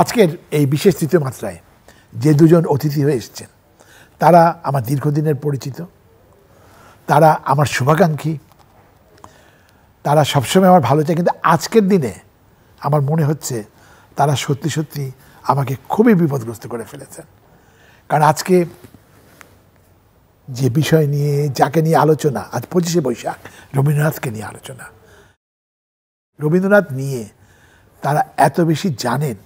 আজকের এই বিশেষ তৃতীয় মাত্রায় যে দুজন অতিথি হয়ে এসছেন তারা আমার দীর্ঘদিনের পরিচিত তারা আমার শুভাকাঙ্ক্ষী তারা সবসময় আমার ভালো চায় কিন্তু আজকের দিনে আমার মনে হচ্ছে তারা সত্যি সত্যি আমাকে খুবই বিপদগ্রস্ত করে ফেলেছেন কারণ আজকে যে বিষয় নিয়ে যাকে নিয়ে আলোচনা আজ পঁচিশে বৈশাখ রবীন্দ্রনাথকে নিয়ে আলোচনা রবীন্দ্রনাথ নিয়ে তারা এত বেশি জানেন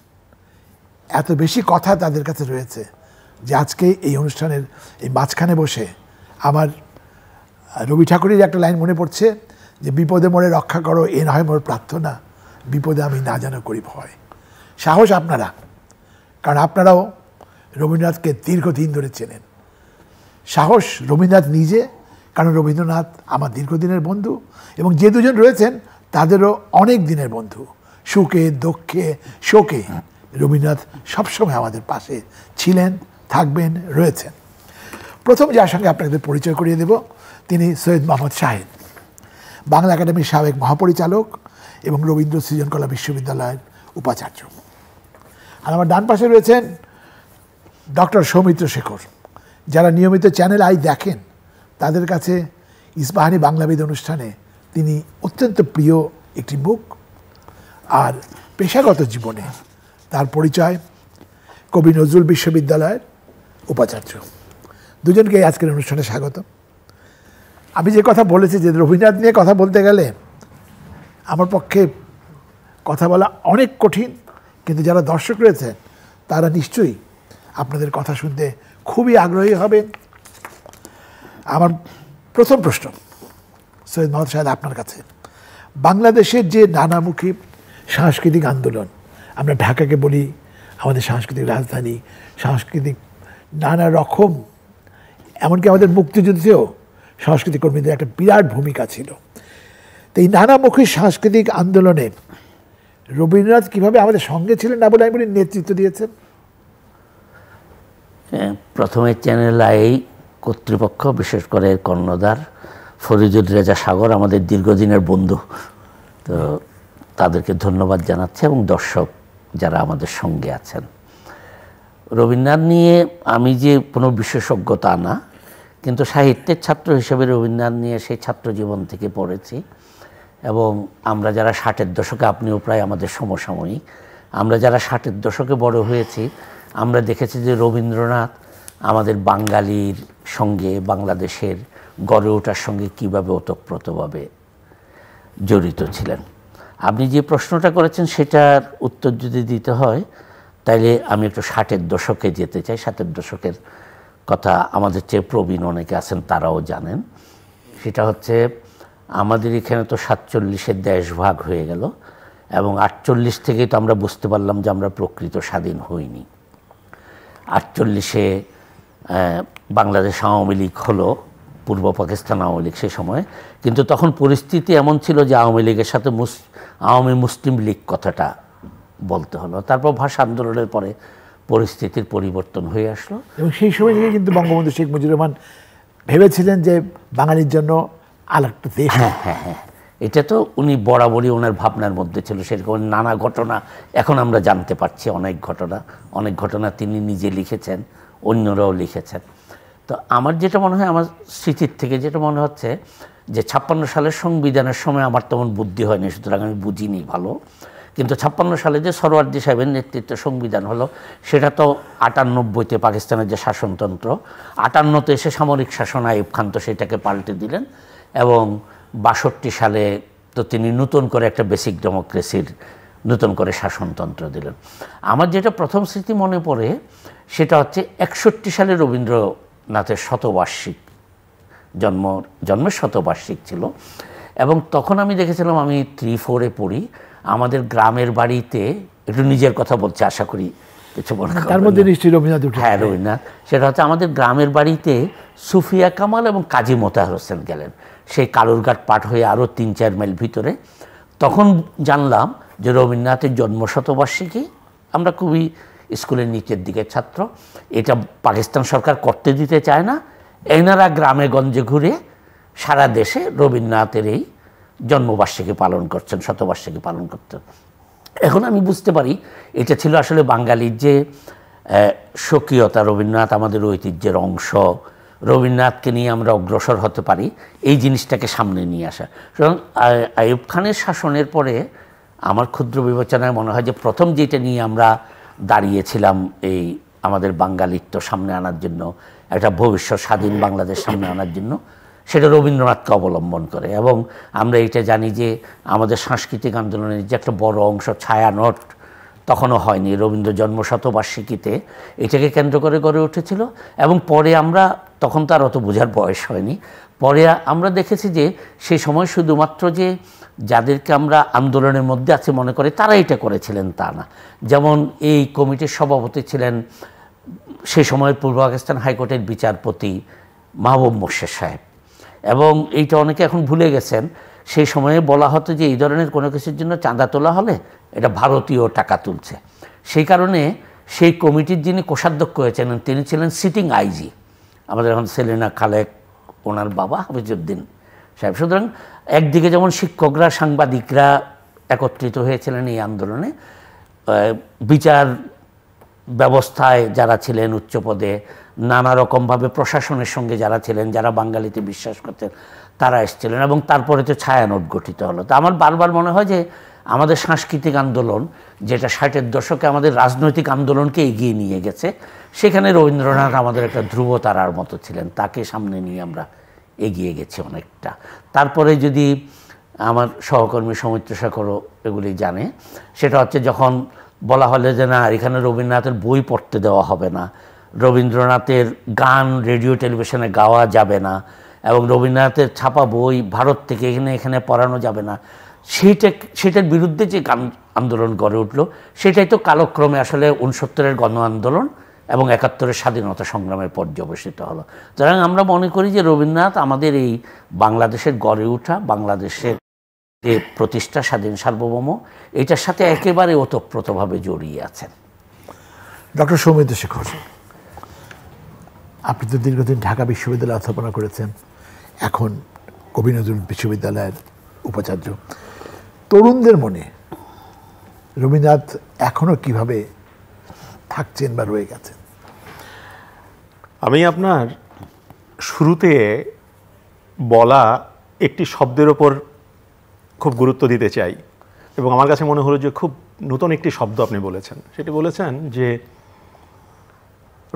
এত বেশি কথা তাদের কাছে রয়েছে যে আজকে এই অনুষ্ঠানের এই মাঝখানে বসে আমার রবি ঠাকুরের একটা লাইন মনে পড়ছে যে বিপদে মোরে রক্ষা করো এ নয় মোর প্রার্থনা বিপদে আমি না যেন করি ভয় সাহস আপনারা কারণ আপনারাও রবীন্দ্রনাথকে দীর্ঘদিন ধরে চেনেন সাহস রবীন্দ্রনাথ নিজে কারণ রবীন্দ্রনাথ আমার দীর্ঘদিনের বন্ধু এবং যে দুজন রয়েছেন তাদেরও অনেক দিনের বন্ধু সুখে দক্ষে শোকে রবীন্দ্রনাথ সবসময় আমাদের পাশে ছিলেন থাকবেন রয়েছেন প্রথম যার সঙ্গে আপনাদের পরিচয় করিয়ে দেব তিনি সৈয়দ মোহাম্মদ শাহেদ বাংলা একাডেমির সাবেক মহাপরিচালক এবং রবীন্দ্র সৃজনকলা বিশ্ববিদ্যালয়ের উপাচার্য আর আমার ডান পাশে রয়েছেন ডক্টর সৌমিত্র শেখর যারা নিয়মিত চ্যানেল আই দেখেন তাদের কাছে ইসবাহানি বাংলাবিদ অনুষ্ঠানে তিনি অত্যন্ত প্রিয় একটি মুখ আর পেশাগত জীবনে তার পরিচয় কবি নজরুল বিশ্ববিদ্যালয়ের উপাচার্য দুজনকে আজকের অনুষ্ঠানে স্বাগত আমি যে কথা বলেছি যে রবীন্দ্রনাথ নিয়ে কথা বলতে গেলে আমার পক্ষে কথা বলা অনেক কঠিন কিন্তু যারা দর্শক রয়েছেন তারা নিশ্চয়ই আপনাদের কথা শুনতে খুবই আগ্রহী হবে আমার প্রথম প্রশ্ন সৈয়দ মহম্মদ সাহেদ আপনার কাছে বাংলাদেশের যে নানামুখী সাংস্কৃতিক আন্দোলন আমরা ঢাকাকে বলি আমাদের সাংস্কৃতিক রাজধানী সাংস্কৃতিক নানা রকম এমনকি আমাদের মুক্তিযুদ্ধেও সাংস্কৃতিক কর্মীদের একটা বিরাট ভূমিকা ছিল তো এই নানামুখী সাংস্কৃতিক আন্দোলনে রবীন্দ্রনাথ কিভাবে আমাদের সঙ্গে ছিলেন না বলে আমি বলি নেতৃত্ব দিয়েছেন হ্যাঁ, প্রথমে চ্যানেল আই কর্তৃপক্ষ বিশেষ করে কর্ণদার ফরিদুর রেজা সাগর আমাদের দীর্ঘদিনের বন্ধু তো তাদেরকে ধন্যবাদ জানাচ্ছে এবং দর্শক যারা আমাদের সঙ্গে আছেন রবীন্দ্রনাথ নিয়ে আমি যে কোনো বিশেষজ্ঞতা না কিন্তু সাহিত্যের ছাত্র হিসেবে রবীন্দ্রনাথ নিয়ে সেই ছাত্র জীবন থেকে পড়েছি এবং আমরা যারা ষাটের দশকে আপনিও প্রায় আমাদের সমসাময়িক আমরা যারা ষাটের দশকে বড় হয়েছি আমরা দেখেছি যে রবীন্দ্রনাথ আমাদের বাঙালির সঙ্গে বাংলাদেশের গড়ে ওঠার সঙ্গে কীভাবে ওতপ্রোতভাবে জড়িত ছিলেন আপনি যে প্রশ্নটা করেছেন সেটার উত্তর যদি দিতে হয় তাইলে আমি একটু ষাটের দশকে যেতে চাই ষাটের দশকের কথা আমাদের চেয়ে প্রবীণ অনেকে আছেন তারাও জানেন সেটা হচ্ছে আমাদের এখানে তো সাতচল্লিশের দেশ ভাগ হয়ে গেল এবং আটচল্লিশ থেকেই তো আমরা বুঝতে পারলাম যে আমরা প্রকৃত স্বাধীন হইনি আটচল্লিশে বাংলাদেশ আওয়ামী লীগ হলো পূর্ব পাকিস্তান আওয়ামী লীগ সে সময় কিন্তু তখন পরিস্থিতি এমন ছিল যে আওয়ামী লীগের সাথে মুস আওয়ামী মুসলিম লীগ কথাটা বলতে হলো তারপর ভাষা আন্দোলনের পরে পরিস্থিতির পরিবর্তন হয়ে আসলো এবং সেই সময় থেকে কিন্তু বঙ্গবন্ধু শেখ মুজিবুর রহমান ভেবেছিলেন যে বাঙালির জন্য আলাপটা দেশ হ্যাঁ হ্যাঁ হ্যাঁ এটা তো উনি বরাবরই ওনার ভাবনার মধ্যে ছিল সেরকম নানা ঘটনা এখন আমরা জানতে পারছি অনেক ঘটনা অনেক ঘটনা তিনি নিজে লিখেছেন অন্যরাও লিখেছেন তো আমার যেটা মনে হয় আমার স্মৃতির থেকে যেটা মনে হচ্ছে যে ছাপ্পান্ন সালের সংবিধানের সময় আমার তেমন বুদ্ধি হয়নি সুতরাং আমি বুঝিনি ভালো কিন্তু ছাপ্পান্ন সালে যে সরোয়ার্দি সাহেবের নেতৃত্বে সংবিধান হলো সেটা তো আটানব্বইতে পাকিস্তানের যে শাসনতন্ত্র আটান্নতে এসে সামরিক শাসন আইব খান তো সেটাকে পাল্টে দিলেন এবং বাষট্টি সালে তো তিনি নতুন করে একটা বেসিক ডেমোক্রেসির নতুন করে শাসনতন্ত্র দিলেন আমার যেটা প্রথম স্মৃতি মনে পড়ে সেটা হচ্ছে একষট্টি সালে রবীন্দ্র নাথের শতবার্ষিক জন্ম জন্মের শতবার্ষিক ছিল এবং তখন আমি দেখেছিলাম আমি থ্রি ফোরে পড়ি আমাদের গ্রামের বাড়িতে একটু নিজের কথা বলছি আশা করি কিছু মনে তার মধ্যে নিশ্চয়ই রবীন্দ্রনাথ হ্যাঁ রবীন্দ্রনাথ সেটা হচ্ছে আমাদের গ্রামের বাড়িতে সুফিয়া কামাল এবং কাজী মোতাহার হোসেন গেলেন সেই কালুরঘাট পাঠ হয়ে আরও তিন চার মাইল ভিতরে তখন জানলাম যে রবীন্দ্রনাথের জন্ম শতবার্ষিকী আমরা খুবই স্কুলের নিচের দিকে ছাত্র এটা পাকিস্তান সরকার করতে দিতে চায় না এনারা গ্রামে গঞ্জে ঘুরে সারা দেশে রবীন্দ্রনাথের এই জন্মবার্ষিকী পালন করছেন শতবার্ষিকী পালন করতেন এখন আমি বুঝতে পারি এটা ছিল আসলে বাঙালির যে স্বকীয়তা রবীন্দ্রনাথ আমাদের ঐতিহ্যের অংশ রবীন্দ্রনাথকে নিয়ে আমরা অগ্রসর হতে পারি এই জিনিসটাকে সামনে নিয়ে আসা সুতরাং আয়ুব খানের শাসনের পরে আমার ক্ষুদ্র বিবেচনায় মনে হয় যে প্রথম যেটা নিয়ে আমরা দাঁড়িয়েছিলাম এই আমাদের বাঙালিত্ব সামনে আনার জন্য একটা ভবিষ্যৎ স্বাধীন বাংলাদেশ সামনে আনার জন্য সেটা রবীন্দ্রনাথকে অবলম্বন করে এবং আমরা এটা জানি যে আমাদের সাংস্কৃতিক আন্দোলনের যে একটা বড় অংশ ছায়ানট তখনও হয়নি রবীন্দ্র জন্মশতবার্ষিকীতে এটাকে কেন্দ্র করে গড়ে উঠেছিল এবং পরে আমরা তখন তার অত বোঝার বয়স হয়নি পরে আমরা দেখেছি যে সে সময় শুধুমাত্র যে যাদেরকে আমরা আন্দোলনের মধ্যে আছে মনে করে তারা এটা করেছিলেন তা না যেমন এই কমিটির সভাপতি ছিলেন সে সময় পূর্ব পাকিস্তান হাইকোর্টের বিচারপতি মাহবুব মোর্শেদ সাহেব এবং এইটা অনেকে এখন ভুলে গেছেন সেই সময়ে বলা হতো যে এই ধরনের কোনো কিছুর জন্য চাঁদা তোলা হলে এটা ভারতীয় টাকা তুলছে সেই কারণে সেই কমিটির যিনি কোষাধ্যক্ষ হয়েছিলেন তিনি ছিলেন সিটিং আইজি আমাদের এখন সেলিনা খালেক ওনার বাবা হাফিজুদ্দিন সাহেব সুতরাং একদিকে যেমন শিক্ষকরা সাংবাদিকরা একত্রিত হয়েছিলেন এই আন্দোলনে বিচার ব্যবস্থায় যারা ছিলেন উচ্চ পদে নানা রকমভাবে প্রশাসনের সঙ্গে যারা ছিলেন যারা বাঙালিতে বিশ্বাস করতেন তারা এসেছিলেন এবং তারপরে তো ছায়ানোট গঠিত হলো তো আমার বারবার মনে হয় যে আমাদের সাংস্কৃতিক আন্দোলন যেটা ষাটের দশকে আমাদের রাজনৈতিক আন্দোলনকে এগিয়ে নিয়ে গেছে সেখানে রবীন্দ্রনাথ আমাদের একটা ধ্রুব তারার মতো ছিলেন তাকে সামনে নিয়ে আমরা এগিয়ে গেছি অনেকটা তারপরে যদি আমার সহকর্মী সৌমিত্র শেখরও এগুলি জানে সেটা হচ্ছে যখন বলা হলে যে না এখানে রবীন্দ্রনাথের বই পড়তে দেওয়া হবে না রবীন্দ্রনাথের গান রেডিও টেলিভিশনে গাওয়া যাবে না এবং রবীন্দ্রনাথের ছাপা বই ভারত থেকে এখানে এখানে পড়ানো যাবে না সেইটা সেটার বিরুদ্ধে যে আন্দোলন গড়ে উঠল সেটাই তো কালক্রমে আসলে উনসত্তরের গণ আন্দোলন এবং একাত্তরের স্বাধীনতা সংগ্রামে পর্যবেসিত হলো সুতরাং আমরা মনে করি যে রবীন্দ্রনাথ আমাদের এই বাংলাদেশের গড়ে ওঠা বাংলাদেশের যে প্রতিষ্ঠা স্বাধীন সার্বভৌম এটার সাথে একেবারে ওতপ্রোতভাবে জড়িয়ে আছেন ডক্টর সৌমিত্র শেখর আপনি তো দীর্ঘদিন ঢাকা বিশ্ববিদ্যালয়ে অধ্যাপনা করেছেন এখন কবি নজরুল বিশ্ববিদ্যালয়ের উপাচার্য তরুণদের মনে রবীন্দ্রনাথ এখনও কিভাবে থাকছেন বা রয়ে গেছেন আমি আপনার শুরুতে বলা একটি শব্দের ওপর খুব গুরুত্ব দিতে চাই এবং আমার কাছে মনে হলো যে খুব নতুন একটি শব্দ আপনি বলেছেন সেটি বলেছেন যে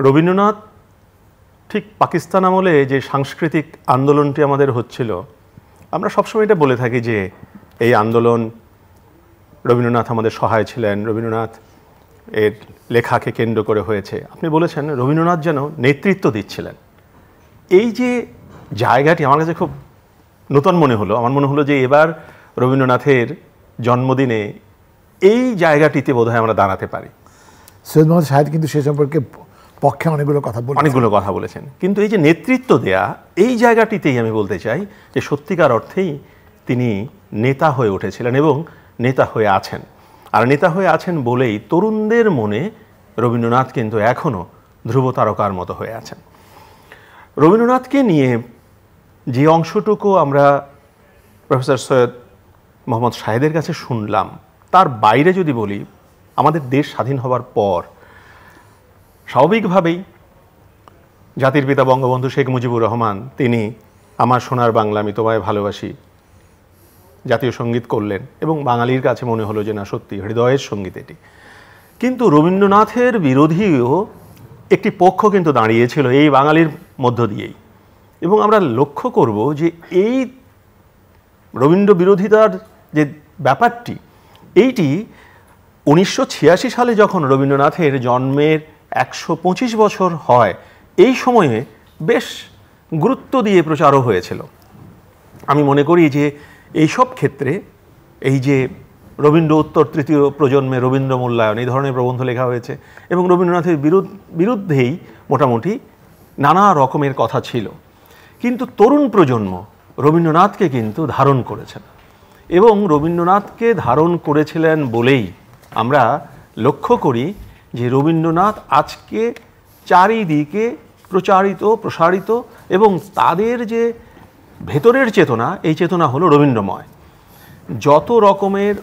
রবীন্দ্রনাথ ঠিক পাকিস্তান আমলে যে সাংস্কৃতিক আন্দোলনটি আমাদের হচ্ছিল আমরা সবসময় এটা বলে থাকি যে এই আন্দোলন রবীন্দ্রনাথ আমাদের সহায় ছিলেন রবীন্দ্রনাথ এর লেখাকে কেন্দ্র করে হয়েছে আপনি বলেছেন রবীন্দ্রনাথ যেন নেতৃত্ব দিচ্ছিলেন এই যে জায়গাটি আমার কাছে খুব নতুন মনে হলো আমার মনে হলো যে এবার রবীন্দ্রনাথের জন্মদিনে এই জায়গাটিতে বোধ হয় আমরা দাঁড়াতে পারি সৈয়দ মোহাম্মদ সাহেদ কিন্তু সে সম্পর্কে পক্ষে অনেকগুলো কথা বলে অনেকগুলো কথা বলেছেন কিন্তু এই যে নেতৃত্ব দেয়া এই জায়গাটিতেই আমি বলতে চাই যে সত্যিকার অর্থেই তিনি নেতা হয়ে উঠেছিলেন এবং নেতা হয়ে আছেন আর নেতা হয়ে আছেন বলেই তরুণদের মনে রবীন্দ্রনাথ কিন্তু এখনও ধ্রুব তারকার মতো হয়ে আছেন রবীন্দ্রনাথকে নিয়ে যে অংশটুকু আমরা প্রফেসর সৈয়দ মোহাম্মদ শাহেদের কাছে শুনলাম তার বাইরে যদি বলি আমাদের দেশ স্বাধীন হবার পর স্বাভাবিকভাবেই জাতির পিতা বঙ্গবন্ধু শেখ মুজিবুর রহমান তিনি আমার সোনার বাংলা আমি তোমায় ভালোবাসি জাতীয় সঙ্গীত করলেন এবং বাঙালির কাছে মনে হলো যে না সত্যি হৃদয়ের সঙ্গীত এটি কিন্তু রবীন্দ্রনাথের বিরোধীও একটি পক্ষ কিন্তু দাঁড়িয়েছিল এই বাঙালির মধ্য দিয়েই এবং আমরা লক্ষ্য করব যে এই রবীন্দ্র বিরোধিতার যে ব্যাপারটি এইটি উনিশশো সালে যখন রবীন্দ্রনাথের জন্মের একশো বছর হয় এই সময়ে বেশ গুরুত্ব দিয়ে প্রচারও হয়েছিল আমি মনে করি যে এইসব ক্ষেত্রে এই যে রবীন্দ্র উত্তর তৃতীয় প্রজন্মে রবীন্দ্র মূল্যায়ন এই ধরনের প্রবন্ধ লেখা হয়েছে এবং রবীন্দ্রনাথের বিরুদ্ধেই মোটামুটি নানা রকমের কথা ছিল কিন্তু তরুণ প্রজন্ম রবীন্দ্রনাথকে কিন্তু ধারণ করেছেন এবং রবীন্দ্রনাথকে ধারণ করেছিলেন বলেই আমরা লক্ষ্য করি যে রবীন্দ্রনাথ আজকে চারিদিকে প্রচারিত প্রসারিত এবং তাদের যে ভেতরের চেতনা এই চেতনা হলো রবীন্দ্রময় যত রকমের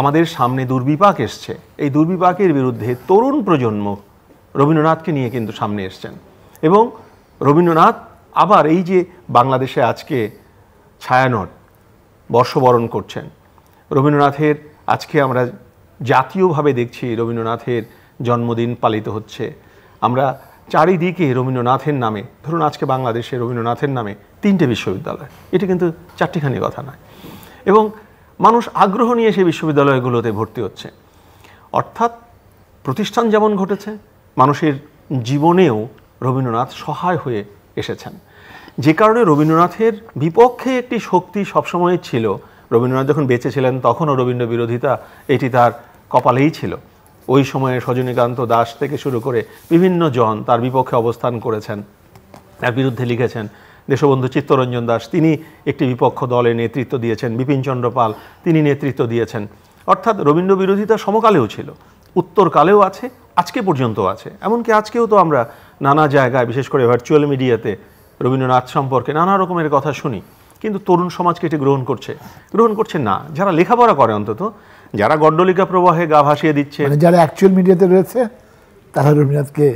আমাদের সামনে দুর্বিপাক এসছে এই দুর্বিপাকের বিরুদ্ধে তরুণ প্রজন্ম রবীন্দ্রনাথকে নিয়ে কিন্তু সামনে এসছেন এবং রবীন্দ্রনাথ আবার এই যে বাংলাদেশে আজকে ছায়ানট বর্ষবরণ করছেন রবীন্দ্রনাথের আজকে আমরা জাতীয়ভাবে দেখছি রবীন্দ্রনাথের জন্মদিন পালিত হচ্ছে আমরা চারিদিকে রবীন্দ্রনাথের নামে ধরুন আজকে বাংলাদেশে রবীন্দ্রনাথের নামে তিনটে বিশ্ববিদ্যালয় এটি কিন্তু চারটিখানি কথা নয় এবং মানুষ আগ্রহ নিয়ে সেই বিশ্ববিদ্যালয়গুলোতে ভর্তি হচ্ছে অর্থাৎ প্রতিষ্ঠান যেমন ঘটেছে মানুষের জীবনেও রবীন্দ্রনাথ সহায় হয়ে এসেছেন যে কারণে রবীন্দ্রনাথের বিপক্ষে একটি শক্তি সবসময় ছিল রবীন্দ্রনাথ যখন বেঁচে ছিলেন তখনও রবীন্দ্র বিরোধিতা এটি তার কপালেই ছিল ওই সময়ে সজনীকান্ত দাস থেকে শুরু করে বিভিন্ন জন তার বিপক্ষে অবস্থান করেছেন তার বিরুদ্ধে লিখেছেন দেশবন্ধু চিত্তরঞ্জন দাস তিনি একটি বিপক্ষ দলে নেতৃত্ব দিয়েছেন বিপিনচন্দ্র পাল তিনি নেতৃত্ব দিয়েছেন অর্থাৎ রবীন্দ্র বিরোধিতা সমকালেও ছিল উত্তরকালেও আছে আজকে পর্যন্ত আছে এমনকি আজকেও তো আমরা নানা জায়গায় বিশেষ করে ভার্চুয়াল মিডিয়াতে রবীন্দ্রনাথ সম্পর্কে নানা রকমের কথা শুনি কিন্তু তরুণ সমাজকে এটি গ্রহণ করছে গ্রহণ করছে না যারা লেখাপড়া করে অন্তত যারা গন্ডলিকা প্রবাহে গা ভাসিয়ে দিচ্ছে মানে যারা অ্যাকচুয়াল মিডিয়াতে রয়েছে তারা রবীন্দ্রনাথকে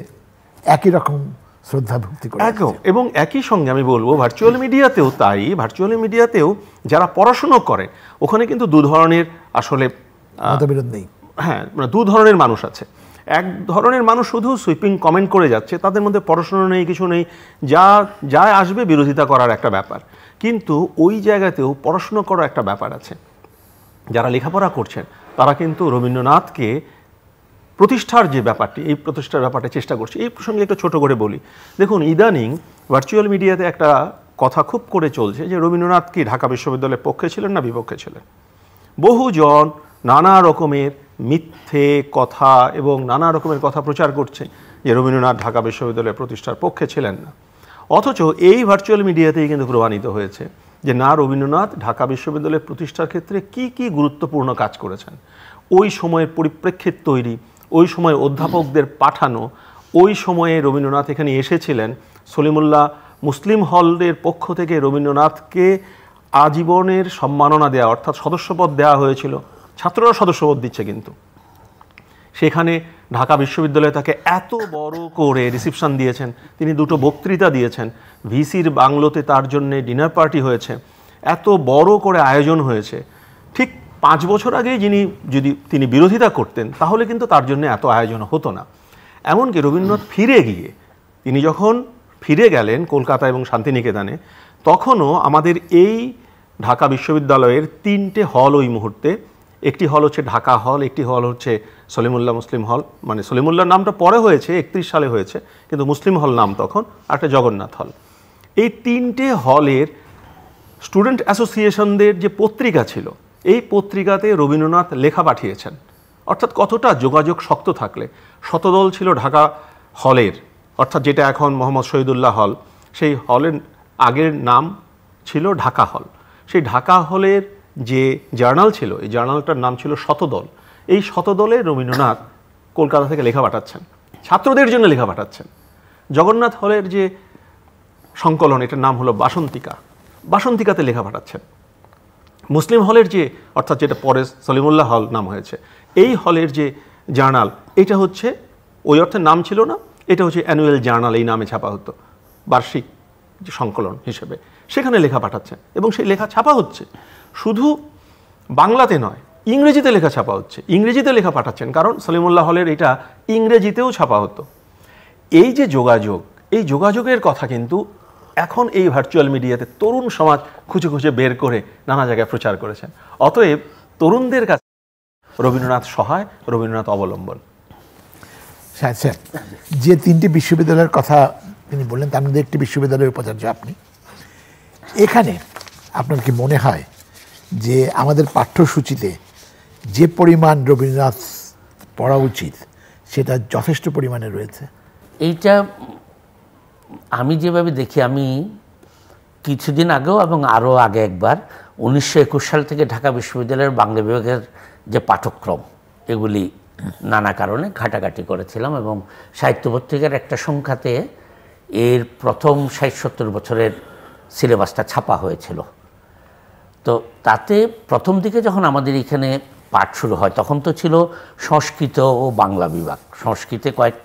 একই রকম শ্রদ্ধা ভক্তি করে একদম এবং একই সঙ্গে আমি বলবো ভার্চুয়াল মিডিয়াতেও তাই ভার্চুয়াল মিডিয়াতেও যারা পড়াশুনো করে ওখানে কিন্তু দু ধরনের আসলে মতবিরোধ নেই হ্যাঁ মানে দু ধরনের মানুষ আছে এক ধরনের মানুষ শুধু সুইপিং কমেন্ট করে যাচ্ছে তাদের মধ্যে পড়াশুনো নেই কিছু নেই যা যা আসবে বিরোধিতা করার একটা ব্যাপার কিন্তু ওই জায়গাতেও পড়াশুনো করার একটা ব্যাপার আছে যারা লেখাপড়া করছেন তারা কিন্তু রবীন্দ্রনাথকে প্রতিষ্ঠার যে ব্যাপারটি এই প্রতিষ্ঠার ব্যাপারটা চেষ্টা করছে এই প্রসঙ্গে একটু ছোট করে বলি দেখুন ইদানিং ভার্চুয়াল মিডিয়াতে একটা কথা খুব করে চলছে যে রবীন্দ্রনাথ কি ঢাকা বিশ্ববিদ্যালয়ের পক্ষে ছিলেন না বিপক্ষে ছিলেন বহুজন নানা রকমের মিথ্যে কথা এবং নানা রকমের কথা প্রচার করছে যে রবীন্দ্রনাথ ঢাকা বিশ্ববিদ্যালয়ের প্রতিষ্ঠার পক্ষে ছিলেন না অথচ এই ভার্চুয়াল মিডিয়াতেই কিন্তু প্রমাণিত হয়েছে যে না রবীন্দ্রনাথ ঢাকা বিশ্ববিদ্যালয়ের প্রতিষ্ঠার ক্ষেত্রে কি কি গুরুত্বপূর্ণ কাজ করেছেন ওই সময়ের পরিপ্রেক্ষিত তৈরি ওই সময় অধ্যাপকদের পাঠানো ওই সময়ে রবীন্দ্রনাথ এখানে এসেছিলেন সলিমুল্লাহ মুসলিম হলদের পক্ষ থেকে রবীন্দ্রনাথকে আজীবনের সম্মাননা দেওয়া অর্থাৎ সদস্যপদ দেওয়া হয়েছিল ছাত্ররা সদস্যপদ দিচ্ছে কিন্তু সেখানে ঢাকা বিশ্ববিদ্যালয়ে তাকে এত বড় করে রিসিপশান দিয়েছেন তিনি দুটো বক্তৃতা দিয়েছেন ভিসির বাংলোতে তার জন্যে ডিনার পার্টি হয়েছে এত বড় করে আয়োজন হয়েছে ঠিক পাঁচ বছর আগেই যিনি যদি তিনি বিরোধিতা করতেন তাহলে কিন্তু তার জন্য এত আয়োজন হতো না এমনকি রবীন্দ্রনাথ ফিরে গিয়ে তিনি যখন ফিরে গেলেন কলকাতা এবং শান্তিনিকেতনে তখনও আমাদের এই ঢাকা বিশ্ববিদ্যালয়ের তিনটে হল ওই মুহূর্তে একটি হল হচ্ছে ঢাকা হল একটি হল হচ্ছে সলিমুল্লাহ মুসলিম হল মানে সলিমুল্লাহ নামটা পরে হয়েছে একত্রিশ সালে হয়েছে কিন্তু মুসলিম হল নাম তখন একটা জগন্নাথ হল এই তিনটে হলের স্টুডেন্ট অ্যাসোসিয়েশনদের যে পত্রিকা ছিল এই পত্রিকাতে রবীন্দ্রনাথ লেখা পাঠিয়েছেন অর্থাৎ কতটা যোগাযোগ শক্ত থাকলে শতদল ছিল ঢাকা হলের অর্থাৎ যেটা এখন মোহাম্মদ শহীদুল্লাহ হল সেই হলের আগের নাম ছিল ঢাকা হল সেই ঢাকা হলের যে জার্নাল ছিল এই জার্নালটার নাম ছিল শতদল এই শতদলে রবীন্দ্রনাথ কলকাতা থেকে লেখা পাঠাচ্ছেন ছাত্রদের জন্য লেখা পাঠাচ্ছেন জগন্নাথ হলের যে সংকলন এটার নাম হলো বাসন্তিকা বাসন্তিকাতে লেখা পাঠাচ্ছেন মুসলিম হলের যে অর্থাৎ যেটা পরে সলিমুল্লাহ হল নাম হয়েছে এই হলের যে জার্নাল এটা হচ্ছে ওই অর্থে নাম ছিল না এটা হচ্ছে অ্যানুয়াল জার্নাল এই নামে ছাপা হতো বার্ষিক যে সংকলন হিসেবে সেখানে লেখা পাঠাচ্ছেন এবং সেই লেখা ছাপা হচ্ছে শুধু বাংলাতে নয় ইংরেজিতে লেখা ছাপা হচ্ছে ইংরেজিতে লেখা পাঠাচ্ছেন কারণ সলিমুল্লাহ হলের এটা ইংরেজিতেও ছাপা হতো এই যে যোগাযোগ এই যোগাযোগের কথা কিন্তু এখন এই ভার্চুয়াল মিডিয়াতে তরুণ সমাজ খুঁজে খুঁজে বের করে নানা জায়গায় প্রচার করেছেন অতএব তরুণদের কাছে রবীন্দ্রনাথ সহায় রবীন্দ্রনাথ অবলম্বন স্যার স্যার যে তিনটি বিশ্ববিদ্যালয়ের কথা তিনি বললেন তার মধ্যে একটি বিশ্ববিদ্যালয়ের উপাচার্য আপনি এখানে আপনার কি মনে হয় যে আমাদের পাঠ্যসূচিতে যে পরিমাণ রবীন্দ্রনাথ পড়া উচিত সেটা যথেষ্ট পরিমাণে রয়েছে এইটা আমি যেভাবে দেখি আমি কিছুদিন আগেও এবং আরও আগে একবার উনিশশো সাল থেকে ঢাকা বিশ্ববিদ্যালয়ের বাংলা বিভাগের যে পাঠ্যক্রম এগুলি নানা কারণে ঘাটাঘাটি করেছিলাম এবং সাহিত্য পত্রিকার একটা সংখ্যাতে এর প্রথম ষাট সত্তর বছরের সিলেবাসটা ছাপা হয়েছিল তো তাতে প্রথম দিকে যখন আমাদের এখানে পাঠ শুরু হয় তখন তো ছিল সংস্কৃত ও বাংলা বিভাগ সংস্কৃতে কয়েক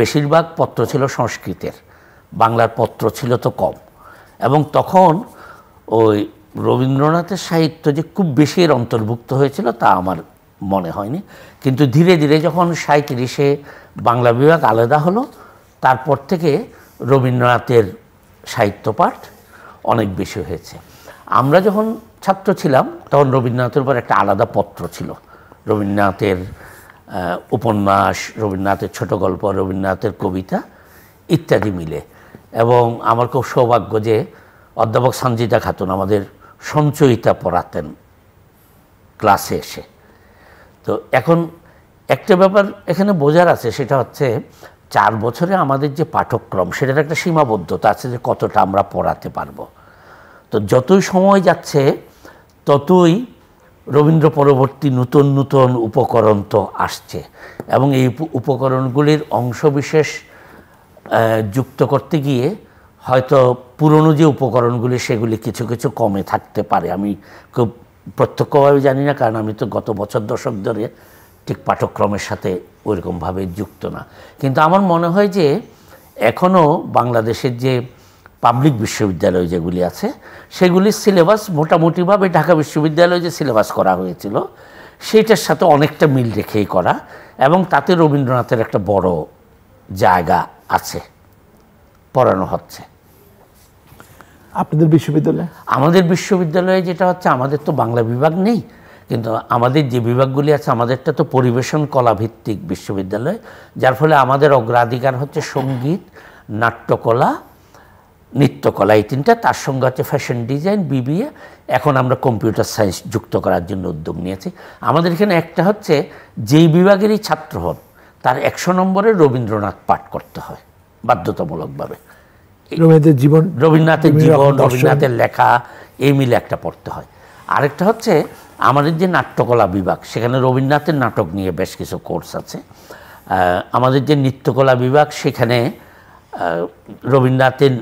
বেশিরভাগ পত্র ছিল সংস্কৃতের বাংলার পত্র ছিল তো কম এবং তখন ওই রবীন্দ্রনাথের সাহিত্য যে খুব বেশি এর অন্তর্ভুক্ত হয়েছিল তা আমার মনে হয়নি কিন্তু ধীরে ধীরে যখন সাঁত্রিশে বাংলা বিভাগ আলাদা হলো তারপর থেকে রবীন্দ্রনাথের সাহিত্য পাঠ অনেক বেশি হয়েছে আমরা যখন ছাত্র ছিলাম তখন রবীন্দ্রনাথের উপর একটা আলাদা পত্র ছিল রবীন্দ্রনাথের উপন্যাস রবীন্দ্রনাথের ছোট গল্প রবীন্দ্রনাথের কবিতা ইত্যাদি মিলে এবং আমার খুব সৌভাগ্য যে অধ্যাপক সঞ্জিতা খাতুন আমাদের সঞ্চয়িতা পড়াতেন ক্লাসে এসে তো এখন একটা ব্যাপার এখানে বোঝার আছে সেটা হচ্ছে চার বছরে আমাদের যে পাঠক্রম সেটার একটা সীমাবদ্ধতা আছে যে কতটা আমরা পড়াতে পারবো তো যতই সময় যাচ্ছে ততই রবীন্দ্র পরবর্তী নতুন নতুন উপকরণ তো আসছে এবং এই উপকরণগুলির অংশবিশেষ যুক্ত করতে গিয়ে হয়তো পুরনো যে উপকরণগুলি সেগুলি কিছু কিছু কমে থাকতে পারে আমি খুব প্রত্যক্ষভাবে জানি না কারণ আমি তো গত বছর দশক ধরে ঠিক পাঠক্রমের সাথে ওইরকমভাবে যুক্ত না কিন্তু আমার মনে হয় যে এখনও বাংলাদেশের যে পাবলিক বিশ্ববিদ্যালয় যেগুলি আছে সেগুলির সিলেবাস মোটামুটিভাবে ঢাকা বিশ্ববিদ্যালয়ে যে সিলেবাস করা হয়েছিল সেইটার সাথে অনেকটা মিল রেখেই করা এবং তাতে রবীন্দ্রনাথের একটা বড় জায়গা আছে পড়ানো হচ্ছে আপনাদের বিশ্ববিদ্যালয়ে আমাদের বিশ্ববিদ্যালয়ে যেটা হচ্ছে আমাদের তো বাংলা বিভাগ নেই কিন্তু আমাদের যে বিভাগগুলি আছে আমাদেরটা তো পরিবেশন কলাভিত্তিক বিশ্ববিদ্যালয় যার ফলে আমাদের অগ্রাধিকার হচ্ছে সঙ্গীত নাট্যকলা নৃত্যকলা এই তিনটা তার সঙ্গে হচ্ছে ফ্যাশন ডিজাইন বিবিএ এখন আমরা কম্পিউটার সায়েন্স যুক্ত করার জন্য উদ্যোগ নিয়েছি আমাদের এখানে একটা হচ্ছে যেই বিভাগেরই ছাত্র হন তার একশো নম্বরে রবীন্দ্রনাথ পাঠ করতে হয় বাধ্যতামূলকভাবে রবীন্দ্রনাথের জীবন রবীন্দ্রনাথের জীবন রবীন্দ্রনাথের লেখা এই মিলে একটা পড়তে হয় আরেকটা হচ্ছে আমাদের যে নাট্যকলা বিভাগ সেখানে রবীন্দ্রনাথের নাটক নিয়ে বেশ কিছু কোর্স আছে আমাদের যে নৃত্যকলা বিভাগ সেখানে রবীন্দ্রনাথের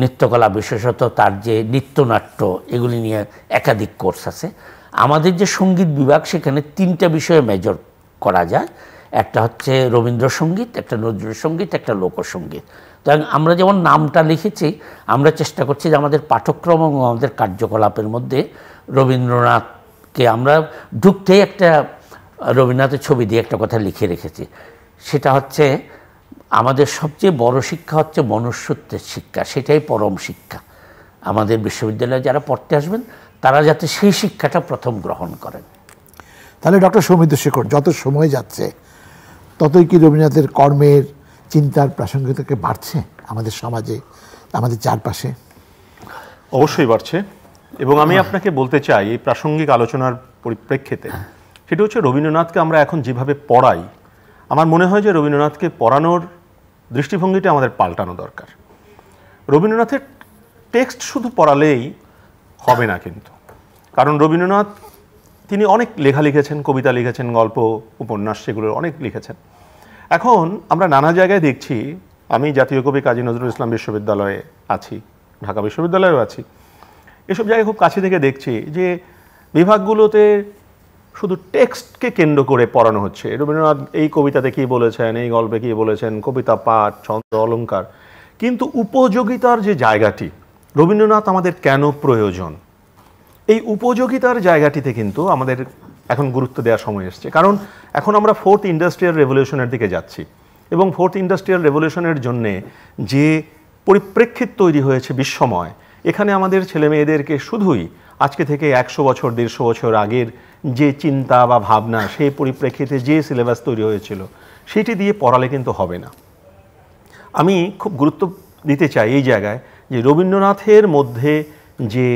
নৃত্যকলা বিশেষত তার যে নৃত্যনাট্য এগুলি নিয়ে একাধিক কোর্স আছে আমাদের যে সঙ্গীত বিভাগ সেখানে তিনটা বিষয়ে মেজর করা যায় একটা হচ্ছে রবীন্দ্রসঙ্গীত একটা নজরুলসঙ্গীত একটা লোকসঙ্গীত তো আমরা যেমন নামটা লিখেছি আমরা চেষ্টা করছি যে আমাদের পাঠক্রম এবং আমাদের কার্যকলাপের মধ্যে রবীন্দ্রনাথকে আমরা ঢুকতেই একটা রবীন্দ্রনাথের ছবি দিয়ে একটা কথা লিখে রেখেছি সেটা হচ্ছে আমাদের সবচেয়ে বড় শিক্ষা হচ্ছে মনুষ্যত্বের শিক্ষা সেটাই পরম শিক্ষা আমাদের বিশ্ববিদ্যালয়ে যারা পড়তে আসবেন তারা যাতে সেই শিক্ষাটা প্রথম গ্রহণ করেন তাহলে ডক্টর সৌমিত্র শেখর যত সময় যাচ্ছে ততই কি রবীন্দ্রনাথের কর্মের চিন্তার প্রাসঙ্গিকতাকে বাড়ছে আমাদের সমাজে আমাদের চারপাশে অবশ্যই বাড়ছে এবং আমি আপনাকে বলতে চাই এই প্রাসঙ্গিক আলোচনার পরিপ্রেক্ষিতে হ্যাঁ। সেটা হচ্ছে রবীন্দ্রনাথকে আমরা এখন যেভাবে পড়াই আমার মনে হয় যে রবীন্দ্রনাথকে পড়ানোর দৃষ্টিভঙ্গিটা আমাদের পাল্টানো দরকার রবীন্দ্রনাথের টেক্সট শুধু পড়ালেই হবে না কিন্তু কারণ রবীন্দ্রনাথ তিনি অনেক লেখা লিখেছেন কবিতা লিখেছেন গল্প উপন্যাস সেগুলোর অনেক লিখেছেন এখন আমরা নানা জায়গায় দেখছি আমি জাতীয় কবি কাজী নজরুল ইসলাম বিশ্ববিদ্যালয়ে আছি ঢাকা বিশ্ববিদ্যালয়েও আছি এসব জায়গায় খুব কাছে থেকে দেখছি যে বিভাগগুলোতে শুধু টেক্সটকে কেন্দ্র করে পড়ানো হচ্ছে রবীন্দ্রনাথ এই কবিতাতে কী বলেছেন এই গল্পে কী বলেছেন কবিতা পাঠ ছন্দ অলঙ্কার কিন্তু উপযোগিতার যে জায়গাটি রবীন্দ্রনাথ আমাদের কেন প্রয়োজন এই উপযোগিতার জায়গাটিতে কিন্তু আমাদের এখন গুরুত্ব দেওয়ার সময় এসছে কারণ এখন আমরা ফোর্থ ইন্ডাস্ট্রিয়াল রেভলিউশনের দিকে যাচ্ছি এবং ফোর্থ ইন্ডাস্ট্রিয়াল রেভলিউশনের জন্যে যে পরিপ্রেক্ষিত তৈরি হয়েছে বিশ্বময় এখানে আমাদের ছেলে মেয়েদেরকে শুধুই আজকে থেকে একশো বছর দেড়শো বছর আগের যে চিন্তা বা ভাবনা সেই পরিপ্রেক্ষিতে যে সিলেবাস তৈরি হয়েছিল সেটি দিয়ে পড়ালে কিন্তু হবে না আমি খুব গুরুত্ব দিতে চাই এই জায়গায় যে রবীন্দ্রনাথের মধ্যে যে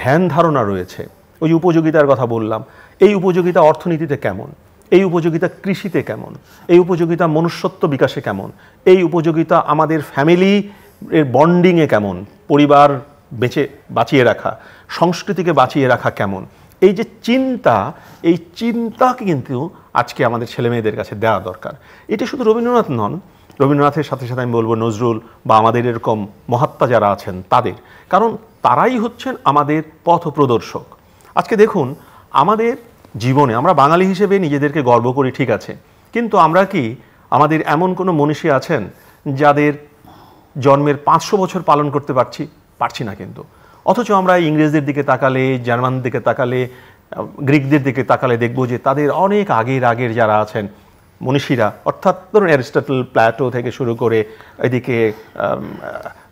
ধ্যান ধারণা রয়েছে ওই উপযোগিতার কথা বললাম এই উপযোগিতা অর্থনীতিতে কেমন এই উপযোগিতা কৃষিতে কেমন এই উপযোগিতা মনুষ্যত্ব বিকাশে কেমন এই উপযোগিতা আমাদের ফ্যামিলি এর বন্ডিংয়ে কেমন পরিবার বেঁচে বাঁচিয়ে রাখা সংস্কৃতিকে বাঁচিয়ে রাখা কেমন এই যে চিন্তা এই চিন্তা কিন্তু আজকে আমাদের ছেলেমেয়েদের কাছে দেওয়া দরকার এটা শুধু রবীন্দ্রনাথ নন রবীন্দ্রনাথের সাথে সাথে আমি বলবো নজরুল বা আমাদের এরকম মহাত্মা যারা আছেন তাদের কারণ তারাই হচ্ছেন আমাদের পথ প্রদর্শক আজকে দেখুন আমাদের জীবনে আমরা বাঙালি হিসেবে নিজেদেরকে গর্ব করি ঠিক আছে কিন্তু আমরা কি আমাদের এমন কোনো মনীষী আছেন যাদের জন্মের পাঁচশো বছর পালন করতে পারছি পারছি না কিন্তু অথচ আমরা ইংরেজদের দিকে তাকালে জার্মানদের দিকে তাকালে গ্রিকদের দিকে তাকালে দেখব যে তাদের অনেক আগের আগের যারা আছেন মনীষীরা অর্থাৎ ধরুন অ্যারিস্টাটল প্ল্যাটো থেকে শুরু করে এদিকে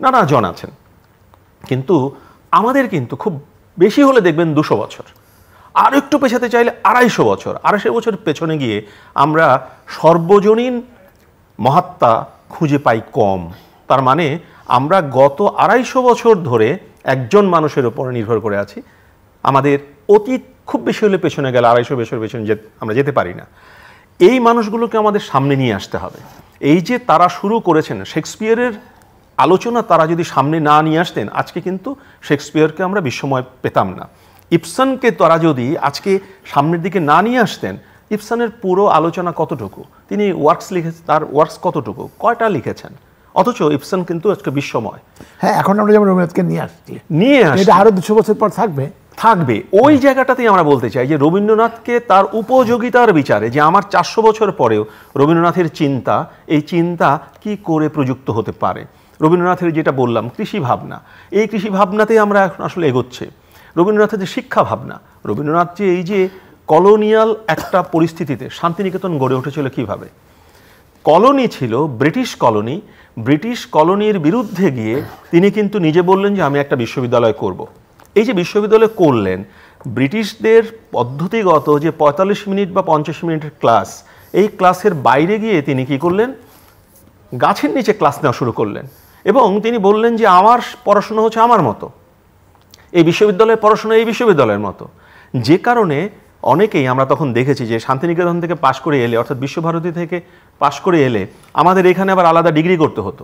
নানা জন আছেন কিন্তু আমাদের কিন্তু খুব বেশি হলে দেখবেন দুশো বছর আর একটু পেছাতে চাইলে আড়াইশো বছর আড়াইশো বছর পেছনে গিয়ে আমরা সর্বজনীন মহাত্মা খুঁজে পাই কম তার মানে আমরা গত আড়াইশো বছর ধরে একজন মানুষের ওপর নির্ভর করে আছি আমাদের অতীত খুব বেশি হলে পেছনে গেলে আড়াইশো বছর পেছনে আমরা যেতে পারি না এই মানুষগুলোকে আমাদের সামনে নিয়ে আসতে হবে এই যে তারা শুরু করেছেন শেক্সপিয়ারের আলোচনা তারা যদি সামনে না নিয়ে আসতেন আজকে কিন্তু শেক্সপিয়রকে আমরা বিশ্বময় পেতাম না ইপসানকে তারা যদি আজকে সামনের দিকে না নিয়ে আসতেন ইপসানের পুরো আলোচনা কতটুকু তিনি ওয়ার্কস লিখে তার ওয়ার্কস কতটুকু কয়টা লিখেছেন অথচ ইপসান কিন্তু আজকে বিশ্বময় হ্যাঁ এখন আমরা যেমন রবীন্দ্রনাথকে নিয়ে আসছি নিয়ে আসছি এটা আরও দুশো বছর পর থাকবে থাকবে ওই জায়গাটাতেই আমরা বলতে চাই যে রবীন্দ্রনাথকে তার উপযোগিতার বিচারে যে আমার চারশো বছর পরেও রবীন্দ্রনাথের চিন্তা এই চিন্তা কি করে প্রযুক্ত হতে পারে রবীন্দ্রনাথের যেটা বললাম কৃষি ভাবনা এই কৃষি ভাবনাতেই আমরা এখন আসলে এগোচ্ছে রবীন্দ্রনাথের যে শিক্ষা ভাবনা রবীন্দ্রনাথ যে এই যে কলোনিয়াল একটা পরিস্থিতিতে শান্তিনিকেতন গড়ে উঠেছিল কিভাবে কলোনি ছিল ব্রিটিশ কলোনি ব্রিটিশ কলোনির বিরুদ্ধে গিয়ে তিনি কিন্তু নিজে বললেন যে আমি একটা বিশ্ববিদ্যালয় করব। এই যে বিশ্ববিদ্যালয় করলেন ব্রিটিশদের পদ্ধতিগত যে ৪৫ মিনিট বা পঞ্চাশ মিনিটের ক্লাস এই ক্লাসের বাইরে গিয়ে তিনি কি করলেন গাছের নিচে ক্লাস নেওয়া শুরু করলেন এবং তিনি বললেন যে আমার পড়াশুনো হচ্ছে আমার মতো এই বিশ্ববিদ্যালয়ের পড়াশোনা এই বিশ্ববিদ্যালয়ের মতো যে কারণে অনেকেই আমরা তখন দেখেছি যে শান্তিনিকেতন থেকে পাশ করে এলে অর্থাৎ বিশ্বভারতী থেকে পাশ করে এলে আমাদের এখানে আবার আলাদা ডিগ্রি করতে হতো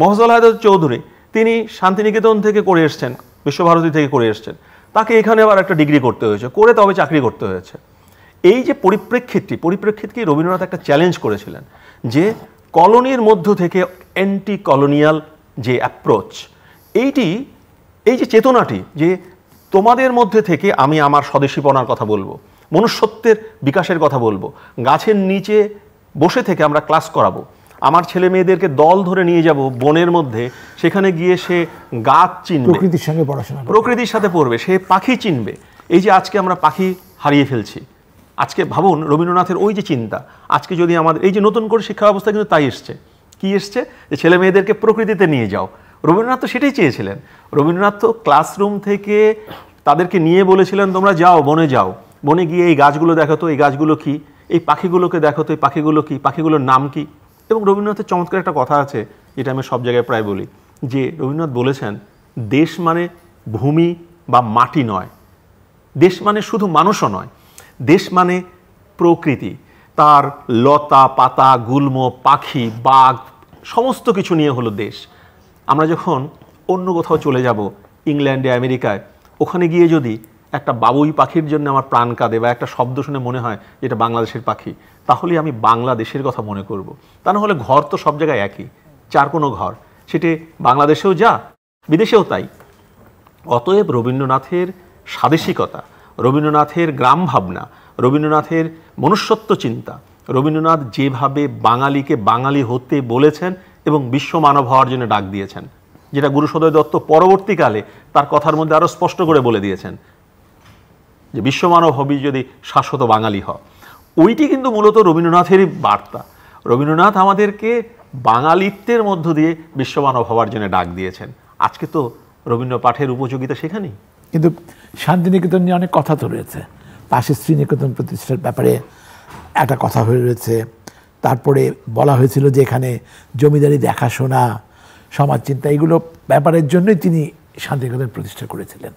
মহসল হায়দর চৌধুরী তিনি শান্তিনিকেতন থেকে করে এসছেন বিশ্বভারতী থেকে করে এসছেন তাকে এখানে আবার একটা ডিগ্রি করতে হয়েছে করে তবে চাকরি করতে হয়েছে এই যে পরিপ্রেক্ষিতটি পরিপ্রেক্ষিতকেই রবীন্দ্রনাথ একটা চ্যালেঞ্জ করেছিলেন যে কলোনির মধ্য থেকে অ্যান্টি কলোনিয়াল যে অ্যাপ্রোচ এইটি এই যে চেতনাটি যে তোমাদের মধ্যে থেকে আমি আমার স্বদেশীপনার কথা বলবো মনুষ্যত্বের বিকাশের কথা বলবো গাছের নিচে বসে থেকে আমরা ক্লাস করাবো আমার ছেলে মেয়েদেরকে দল ধরে নিয়ে যাব বনের মধ্যে সেখানে গিয়ে সে গাছ চিনবে প্রকৃতির সঙ্গে পড়াশোনা প্রকৃতির সাথে পড়বে সে পাখি চিনবে এই যে আজকে আমরা পাখি হারিয়ে ফেলছি আজকে ভাবুন রবীন্দ্রনাথের ওই যে চিন্তা আজকে যদি আমাদের এই যে নতুন করে শিক্ষা ব্যবস্থা কিন্তু তাই এসছে কী এসছে যে ছেলে মেয়েদেরকে প্রকৃতিতে নিয়ে যাও রবীন্দ্রনাথ তো সেটাই চেয়েছিলেন রবীন্দ্রনাথ তো ক্লাসরুম থেকে তাদেরকে নিয়ে বলেছিলেন তোমরা যাও বনে যাও বনে গিয়ে এই গাছগুলো দেখো তো এই গাছগুলো কি এই পাখিগুলোকে দেখো তো এই পাখিগুলো কি পাখিগুলোর নাম কি এবং রবীন্দ্রনাথের চমৎকার একটা কথা আছে যেটা আমি সব জায়গায় প্রায় বলি যে রবীন্দ্রনাথ বলেছেন দেশ মানে ভূমি বা মাটি নয় দেশ মানে শুধু মানুষও নয় দেশ মানে প্রকৃতি তার লতা পাতা গুল্ম পাখি বাঘ সমস্ত কিছু নিয়ে হলো দেশ আমরা যখন অন্য কোথাও চলে যাব ইংল্যান্ডে আমেরিকায় ওখানে গিয়ে যদি একটা বাবুই পাখির জন্য আমার প্রাণ কাঁদে বা একটা শব্দ শুনে মনে হয় যেটা বাংলাদেশের পাখি তাহলে আমি বাংলাদেশের কথা মনে করব। তা না হলে ঘর তো সব জায়গায় একই চার কোনো ঘর সেটি বাংলাদেশেও যা বিদেশেও তাই অতএব রবীন্দ্রনাথের স্বাদেশিকতা রবীন্দ্রনাথের গ্রাম ভাবনা রবীন্দ্রনাথের মনুষ্যত্ব চিন্তা রবীন্দ্রনাথ যেভাবে বাঙালিকে বাঙালি হতে বলেছেন এবং বিশ্ব মানব হওয়ার জন্য ডাক দিয়েছেন যেটা গুরুসদয় দত্ত পরবর্তীকালে তার কথার মধ্যে আরও স্পষ্ট করে বলে দিয়েছেন যে বিশ্বমানব হবি যদি শাশ্বত বাঙালি হ ওইটি কিন্তু মূলত রবীন্দ্রনাথেরই বার্তা রবীন্দ্রনাথ আমাদেরকে বাঙালিত্বের মধ্য দিয়ে বিশ্বমানব হওয়ার জন্য ডাক দিয়েছেন আজকে তো রবীন্দ্র পাঠের উপযোগিতা সেখানেই কিন্তু শান্তিনিকেতন নিয়ে অনেক কথা তো রয়েছে পাশে শ্রীনিকেতন প্রতিষ্ঠার ব্যাপারে একটা কথা হয়ে রয়েছে তারপরে বলা হয়েছিল যে এখানে জমিদারি দেখাশোনা সমাজ চিন্তা এগুলো ব্যাপারের জন্যই তিনি শান্তিনিকেতন প্রতিষ্ঠা করেছিলেন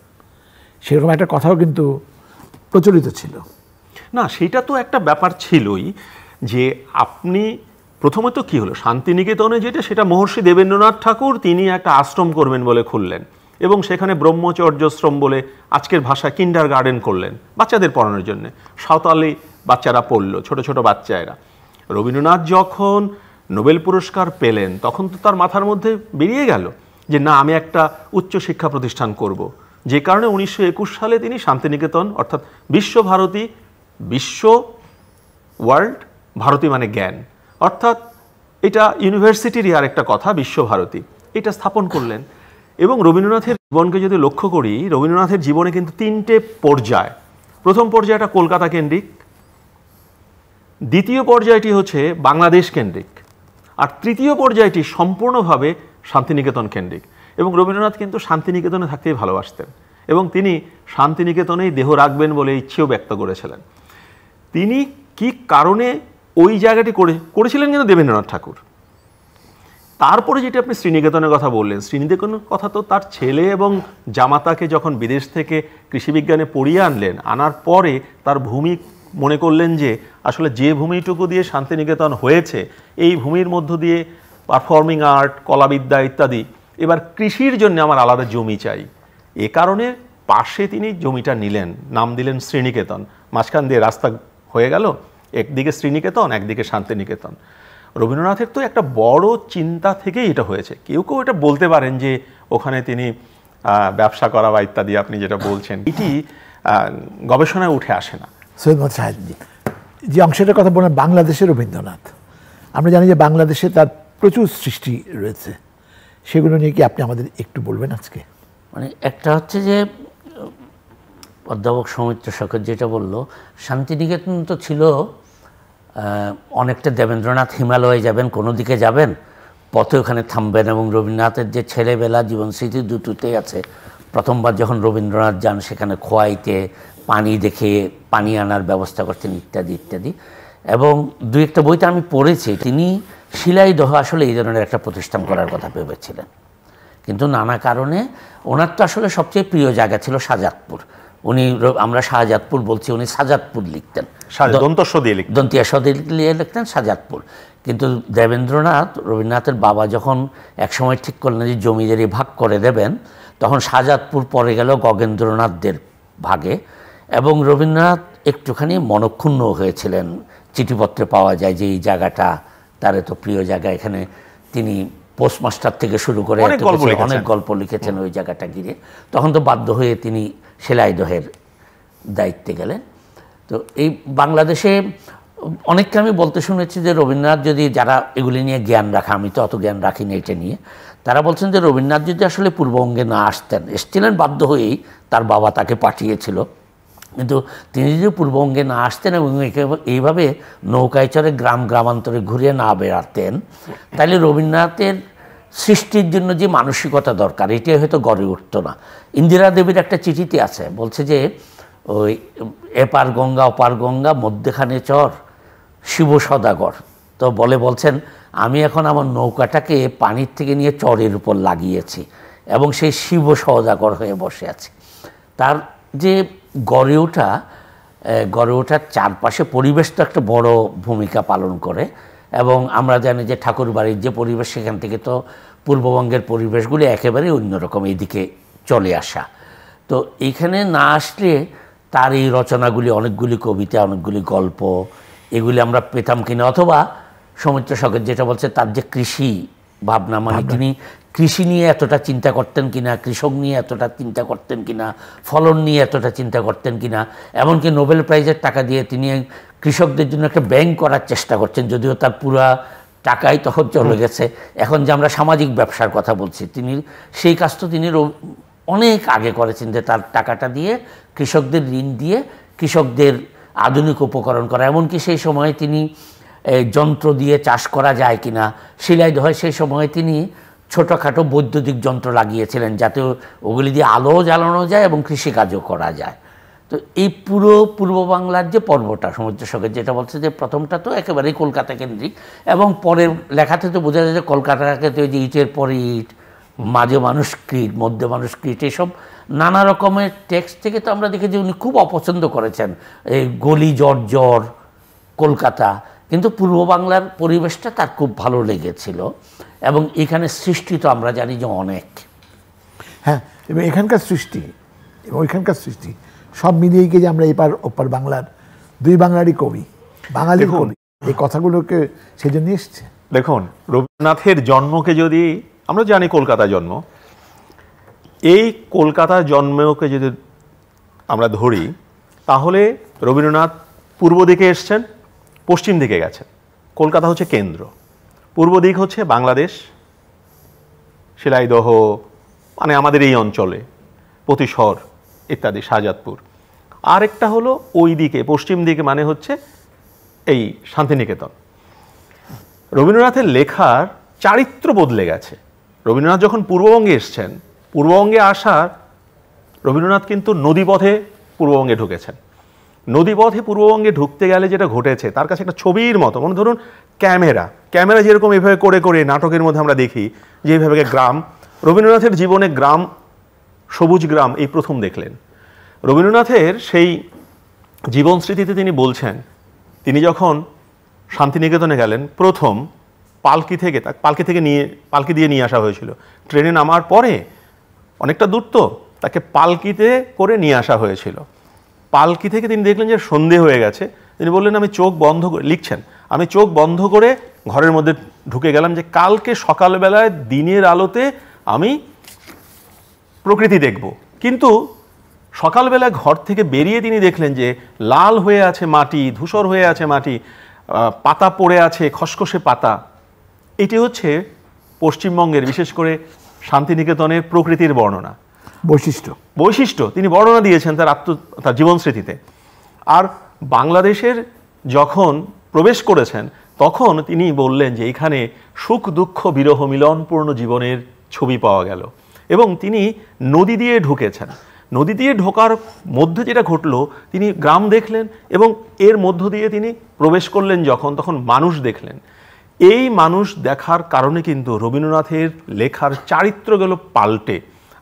সেরকম একটা কথাও কিন্তু প্রচলিত ছিল না সেটা তো একটা ব্যাপার ছিলই যে আপনি প্রথমে তো কী হলো শান্তিনিকেতনে যেটা সেটা মহর্ষি দেবেন্দ্রনাথ ঠাকুর তিনি একটা আশ্রম করবেন বলে খুললেন এবং সেখানে ব্রহ্মচর্যশ্রম বলে আজকের ভাষায় কিন্ডার গার্ডেন করলেন বাচ্চাদের পড়ানোর জন্য সাঁওতালি বাচ্চারা পড়ল ছোট ছোট বাচ্চা এরা রবীন্দ্রনাথ যখন নোবেল পুরস্কার পেলেন তখন তো তার মাথার মধ্যে বেরিয়ে গেল যে না আমি একটা উচ্চ শিক্ষা প্রতিষ্ঠান করব। যে কারণে উনিশশো সালে তিনি শান্তিনিকেতন অর্থাৎ বিশ্বভারতী বিশ্ব ওয়ার্ল্ড ভারতী মানে জ্ঞান অর্থাৎ এটা ইউনিভার্সিটিরই আর একটা কথা বিশ্বভারতী এটা স্থাপন করলেন এবং রবীন্দ্রনাথের জীবনকে যদি লক্ষ্য করি রবীন্দ্রনাথের জীবনে কিন্তু তিনটে পর্যায় প্রথম পর্যায়টা কলকাতা কেন্দ্রিক দ্বিতীয় পর্যায়টি হচ্ছে বাংলাদেশ কেন্দ্রিক আর তৃতীয় পর্যায়টি সম্পূর্ণভাবে শান্তিনিকেতন কেন্দ্রিক এবং রবীন্দ্রনাথ কিন্তু শান্তিনিকেতনে থাকতেই ভালোবাসতেন এবং তিনি শান্তিনিকেতনেই দেহ রাখবেন বলে ইচ্ছেও ব্যক্ত করেছিলেন তিনি কি কারণে ওই জায়গাটি করে করেছিলেন কিন্তু দেবেন্দ্রনাথ ঠাকুর তারপরে যেটি আপনি শ্রীনিকেতনের কথা বললেন শ্রীনিকেতনের কথা তো তার ছেলে এবং জামাতাকে যখন বিদেশ থেকে কৃষিবিজ্ঞানে পড়িয়ে আনলেন আনার পরে তার ভূমি মনে করলেন যে আসলে যে ভূমিটুকু দিয়ে শান্তিনিকেতন হয়েছে এই ভূমির মধ্য দিয়ে পারফর্মিং আর্ট কলাবিদ্যা ইত্যাদি এবার কৃষির জন্য আমার আলাদা জমি চাই এ কারণে পাশে তিনি জমিটা নিলেন নাম দিলেন শ্রীনিকেতন মাঝখান দিয়ে রাস্তা হয়ে গেল একদিকে শ্রীনিকেতন একদিকে শান্তিনিকেতন রবীন্দ্রনাথের তো একটা বড় চিন্তা থেকেই এটা হয়েছে কেউ কেউ এটা বলতে পারেন যে ওখানে তিনি ব্যবসা করা বা ইত্যাদি আপনি যেটা বলছেন এটি গবেষণায় উঠে আসে না সৈয়দ মোহাম্মদ সাহেবজি যে অংশটার কথা বলেন বাংলাদেশের রবীন্দ্রনাথ আমরা জানি যে বাংলাদেশে তার প্রচুর সৃষ্টি রয়েছে সেগুলো নিয়ে কি আপনি আমাদের একটু বলবেন আজকে মানে একটা হচ্ছে যে অধ্যাপক সৌমিত্র সরকার যেটা বললো শান্তিনিকেতন তো ছিল অনেকটা দেবেন্দ্রনাথ হিমালয়ে যাবেন কোনো দিকে যাবেন পথে ওখানে থামবেন এবং রবীন্দ্রনাথের যে ছেলেবেলা জীবন স্মৃতি দুটোতেই আছে প্রথমবার যখন রবীন্দ্রনাথ যান সেখানে খোয়াইতে পানি দেখে পানি আনার ব্যবস্থা করতেন ইত্যাদি ইত্যাদি এবং দু একটা বইতে আমি পড়েছি তিনি শিলাই দহ আসলে এই ধরনের একটা প্রতিষ্ঠান করার কথা ভেবেছিলেন কিন্তু নানা কারণে ওনার তো আসলে সবচেয়ে প্রিয় জায়গা ছিল সাজাতপুর উনি আমরা শাহজাদপুর বলছি উনি সাজাদপুর লিখতেন দন্তস্ব দিয়ে লিখতেন লিখতেন সাজাদপুর কিন্তু দেবেন্দ্রনাথ রবীন্দ্রনাথের বাবা যখন একসময় ঠিক করলেন যে জমিদারি ভাগ করে দেবেন তখন সাজাদপুর পরে গেল গগেন্দ্রনাথদের ভাগে এবং রবীন্দ্রনাথ একটুখানি মনক্ষুণ্ণ হয়েছিলেন চিঠিপত্রে পাওয়া যায় যে এই জায়গাটা তার এত প্রিয় জায়গা এখানে তিনি পোস্টমাস্টার থেকে শুরু করে অনেক গল্প লিখেছেন ওই জায়গাটা ঘিরে তখন তো বাধ্য হয়ে তিনি দহের দায়িত্বে গেলেন তো এই বাংলাদেশে অনেককে আমি বলতে শুনেছি যে রবীন্দ্রনাথ যদি যারা এগুলি নিয়ে জ্ঞান রাখা আমি তো অত জ্ঞান রাখি না এটা নিয়ে তারা বলছেন যে রবীন্দ্রনাথ যদি আসলে পূর্ববঙ্গে না আসতেন এসছিলেন বাধ্য হয়েই তার বাবা তাকে পাঠিয়েছিল কিন্তু তিনি যদি পূর্ববঙ্গে না আসতেন এবং এইভাবে নৌকায় চড়ে গ্রাম গ্রামান্তরে ঘুরে না বেড়াতেন তাহলে রবীন্দ্রনাথের সৃষ্টির জন্য যে মানসিকতা দরকার এটি হয়তো গড়ে উঠতো না ইন্দিরা দেবীর একটা চিঠিতে আছে বলছে যে ওই এপার গঙ্গা অপার গঙ্গা মধ্যেখানে চর শিব সদাগর তো বলে বলছেন আমি এখন আমার নৌকাটাকে পানির থেকে নিয়ে চরের উপর লাগিয়েছি এবং সেই শিব সদাগর হয়ে বসে আছি তার যে গড়ে ওঠা গড়ে ওঠার চারপাশে পরিবেশ তো একটা বড় ভূমিকা পালন করে এবং আমরা জানি যে ঠাকুর বাড়ির যে পরিবেশ সেখান থেকে তো পূর্ববঙ্গের পরিবেশগুলি একেবারে অন্যরকম এদিকে চলে আসা তো এইখানে না আসলে তার এই রচনাগুলি অনেকগুলি কবিতা অনেকগুলি গল্প এগুলি আমরা পেতাম কিনা অথবা সৌমিত্র সকের যেটা বলছে তার যে কৃষি ভাবনা মানে তিনি কৃষি নিয়ে এতটা চিন্তা করতেন কিনা কৃষক নিয়ে এতটা চিন্তা করতেন কিনা ফলন নিয়ে এতটা চিন্তা করতেন কিনা এমনকি নোবেল প্রাইজের টাকা দিয়ে তিনি কৃষকদের জন্য একটা ব্যাংক করার চেষ্টা করছেন যদিও তার পুরা টাকাই তখন চলে গেছে এখন যে আমরা সামাজিক ব্যবসার কথা বলছি তিনি সেই কাজ তো তিনি অনেক আগে করেছেন যে তার টাকাটা দিয়ে কৃষকদের ঋণ দিয়ে কৃষকদের আধুনিক উপকরণ করা এমনকি সেই সময়ে তিনি যন্ত্র দিয়ে চাষ করা যায় কিনা শিলাই হয় সেই সময়ে তিনি ছোটোখাটো বৈদ্যুতিক যন্ত্র লাগিয়েছিলেন যাতে ওগুলি দিয়ে আলো জ্বালানো যায় এবং কৃষিকাজও করা যায় তো এই পুরো পূর্ব বাংলার যে পর্বটা সমুদ্র সঙ্গে যেটা বলছে যে প্রথমটা তো একেবারেই কলকাতা কেন্দ্রিক এবং পরের লেখাতে তো বোঝা যায় যে কলকাতাকে তো যে ইটের পরে ইট মাঝে মানুষকৃত মধ্যে মানুষকৃত এসব নানা রকমের টেক্সট থেকে তো আমরা দেখেছি উনি খুব অপছন্দ করেছেন এই গলি জ্বর জ্বর কলকাতা কিন্তু পূর্ব বাংলার পরিবেশটা তার খুব ভালো লেগেছিল এবং এখানে সৃষ্টি তো আমরা জানি যে অনেক হ্যাঁ এবং এখানকার সৃষ্টি এবং এখানকার সৃষ্টি সব মিলিয়ে গিয়ে যে আমরা এপার ওপার বাংলার দুই বাংলারই কবি বাঙালি কবি এই কথাগুলোকে সেজন্য এসছে দেখুন রবীন্দ্রনাথের জন্মকে যদি আমরা জানি কলকাতা জন্ম এই কলকাতা জন্মকে যদি আমরা ধরি তাহলে রবীন্দ্রনাথ পূর্ব দিকে এসছেন পশ্চিম দিকে গেছেন কলকাতা হচ্ছে কেন্দ্র পূর্ব দিক হচ্ছে বাংলাদেশ শিলাইদহ মানে আমাদের এই অঞ্চলে প্রতিশর ইত্যাদি শাহজাদপুর আরেকটা হলো ওই দিকে পশ্চিম দিকে মানে হচ্ছে এই শান্তিনিকেতন রবীন্দ্রনাথের লেখার চারিত্র বদলে গেছে রবীন্দ্রনাথ যখন পূর্ববঙ্গে এসছেন পূর্ববঙ্গে আসার রবীন্দ্রনাথ কিন্তু নদীপথে পূর্ববঙ্গে ঢুকেছেন নদীপথে পূর্ববঙ্গে ঢুকতে গেলে যেটা ঘটেছে তার কাছে একটা ছবির মতো মনে ধরুন ক্যামেরা ক্যামেরা যেরকম এভাবে করে করে নাটকের মধ্যে আমরা দেখি যে এইভাবে গ্রাম রবীন্দ্রনাথের জীবনে গ্রাম সবুজ গ্রাম এই প্রথম দেখলেন রবীন্দ্রনাথের সেই জীবন স্মৃতিতে তিনি বলছেন তিনি যখন শান্তিনিকেতনে গেলেন প্রথম পালকি থেকে তা পালকি থেকে নিয়ে পালকি দিয়ে নিয়ে আসা হয়েছিল ট্রেনে নামার পরে অনেকটা দূর তো তাকে পালকিতে করে নিয়ে আসা হয়েছিল পালকি থেকে তিনি দেখলেন যে সন্ধে হয়ে গেছে তিনি বললেন আমি চোখ বন্ধ করে লিখছেন আমি চোখ বন্ধ করে ঘরের মধ্যে ঢুকে গেলাম যে কালকে সকালবেলায় দিনের আলোতে আমি প্রকৃতি দেখব কিন্তু সকালবেলা ঘর থেকে বেরিয়ে তিনি দেখলেন যে লাল হয়ে আছে মাটি ধূসর হয়ে আছে মাটি পাতা পড়ে আছে খসখসে পাতা এটি হচ্ছে পশ্চিমবঙ্গের বিশেষ করে শান্তিনিকেতনের প্রকৃতির বর্ণনা বৈশিষ্ট্য বৈশিষ্ট্য তিনি বর্ণনা দিয়েছেন তার আত্ম তার জীবন স্মৃতিতে আর বাংলাদেশের যখন প্রবেশ করেছেন তখন তিনি বললেন যে এখানে সুখ দুঃখ বিরহ মিলনপূর্ণ জীবনের ছবি পাওয়া গেল এবং তিনি নদী দিয়ে ঢুকেছেন নদী দিয়ে ঢোকার মধ্যে যেটা ঘটলো তিনি গ্রাম দেখলেন এবং এর মধ্য দিয়ে তিনি প্রবেশ করলেন যখন তখন মানুষ দেখলেন এই মানুষ দেখার কারণে কিন্তু রবীন্দ্রনাথের লেখার চারিত্র গেল পাল্টে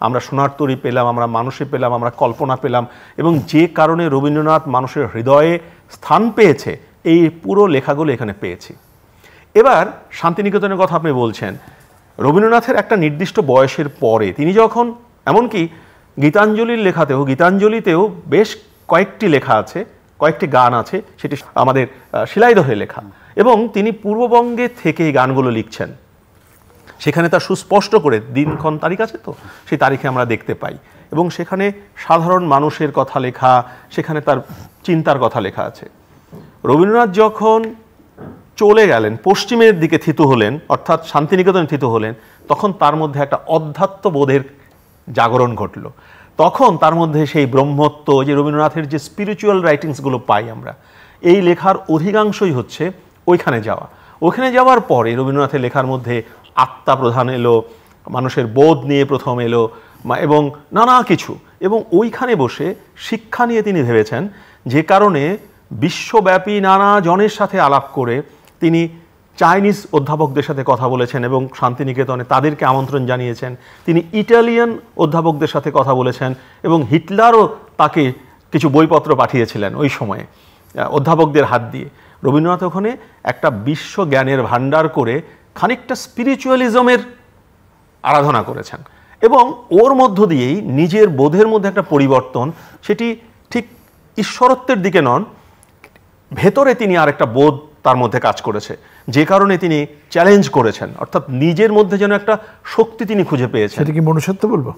আমরা সোনার তরি পেলাম আমরা মানুষে পেলাম আমরা কল্পনা পেলাম এবং যে কারণে রবীন্দ্রনাথ মানুষের হৃদয়ে স্থান পেয়েছে এই পুরো লেখাগুলো এখানে পেয়েছি এবার শান্তিনিকেতনের কথা আপনি বলছেন রবীন্দ্রনাথের একটা নির্দিষ্ট বয়সের পরে তিনি যখন এমনকি গীতাঞ্জলির লেখাতেও গীতাঞ্জলিতেও বেশ কয়েকটি লেখা আছে কয়েকটি গান আছে সেটি আমাদের শিলাইদহে লেখা এবং তিনি পূর্ববঙ্গে থেকে এই গানগুলো লিখছেন সেখানে তার সুস্পষ্ট করে দিনক্ষণ তারিখ আছে তো সেই তারিখে আমরা দেখতে পাই এবং সেখানে সাধারণ মানুষের কথা লেখা সেখানে তার চিন্তার কথা লেখা আছে রবীন্দ্রনাথ যখন চলে গেলেন পশ্চিমের দিকে থিত হলেন অর্থাৎ শান্তিনিকেতনে থিত হলেন তখন তার মধ্যে একটা অধ্যাত্ম বোধের জাগরণ ঘটল তখন তার মধ্যে সেই ব্রহ্মত্ব যে রবীন্দ্রনাথের যে স্পিরিচুয়াল রাইটিংসগুলো পাই আমরা এই লেখার অধিকাংশই হচ্ছে ওইখানে যাওয়া ওখানে যাওয়ার পরে রবীন্দ্রনাথের লেখার মধ্যে আত্মা প্রধান এলো মানুষের বোধ নিয়ে প্রথম এলো এবং নানা কিছু এবং ওইখানে বসে শিক্ষা নিয়ে তিনি ভেবেছেন যে কারণে বিশ্বব্যাপী নানা জনের সাথে আলাপ করে তিনি চাইনিজ অধ্যাপকদের সাথে কথা বলেছেন এবং শান্তিনিকেতনে তাদেরকে আমন্ত্রণ জানিয়েছেন তিনি ইটালিয়ান অধ্যাপকদের সাথে কথা বলেছেন এবং হিটলারও তাকে কিছু বইপত্র পাঠিয়েছিলেন ওই সময়ে অধ্যাপকদের হাত দিয়ে রবীন্দ্রনাথ ওখানে একটা বিশ্ব জ্ঞানের ভাণ্ডার করে খানিকটা স্পিরিচুয়ালিজমের আরাধনা করেছেন এবং ওর মধ্য দিয়েই নিজের বোধের মধ্যে একটা পরিবর্তন সেটি ঠিক ঈশ্বরত্বের দিকে নন ভেতরে তিনি আর একটা বোধ তার মধ্যে কাজ করেছে যে কারণে তিনি চ্যালেঞ্জ করেছেন অর্থাৎ নিজের মধ্যে যেন একটা শক্তি তিনি খুঁজে পেয়েছেন কি মনুষ্যত্ব বলবো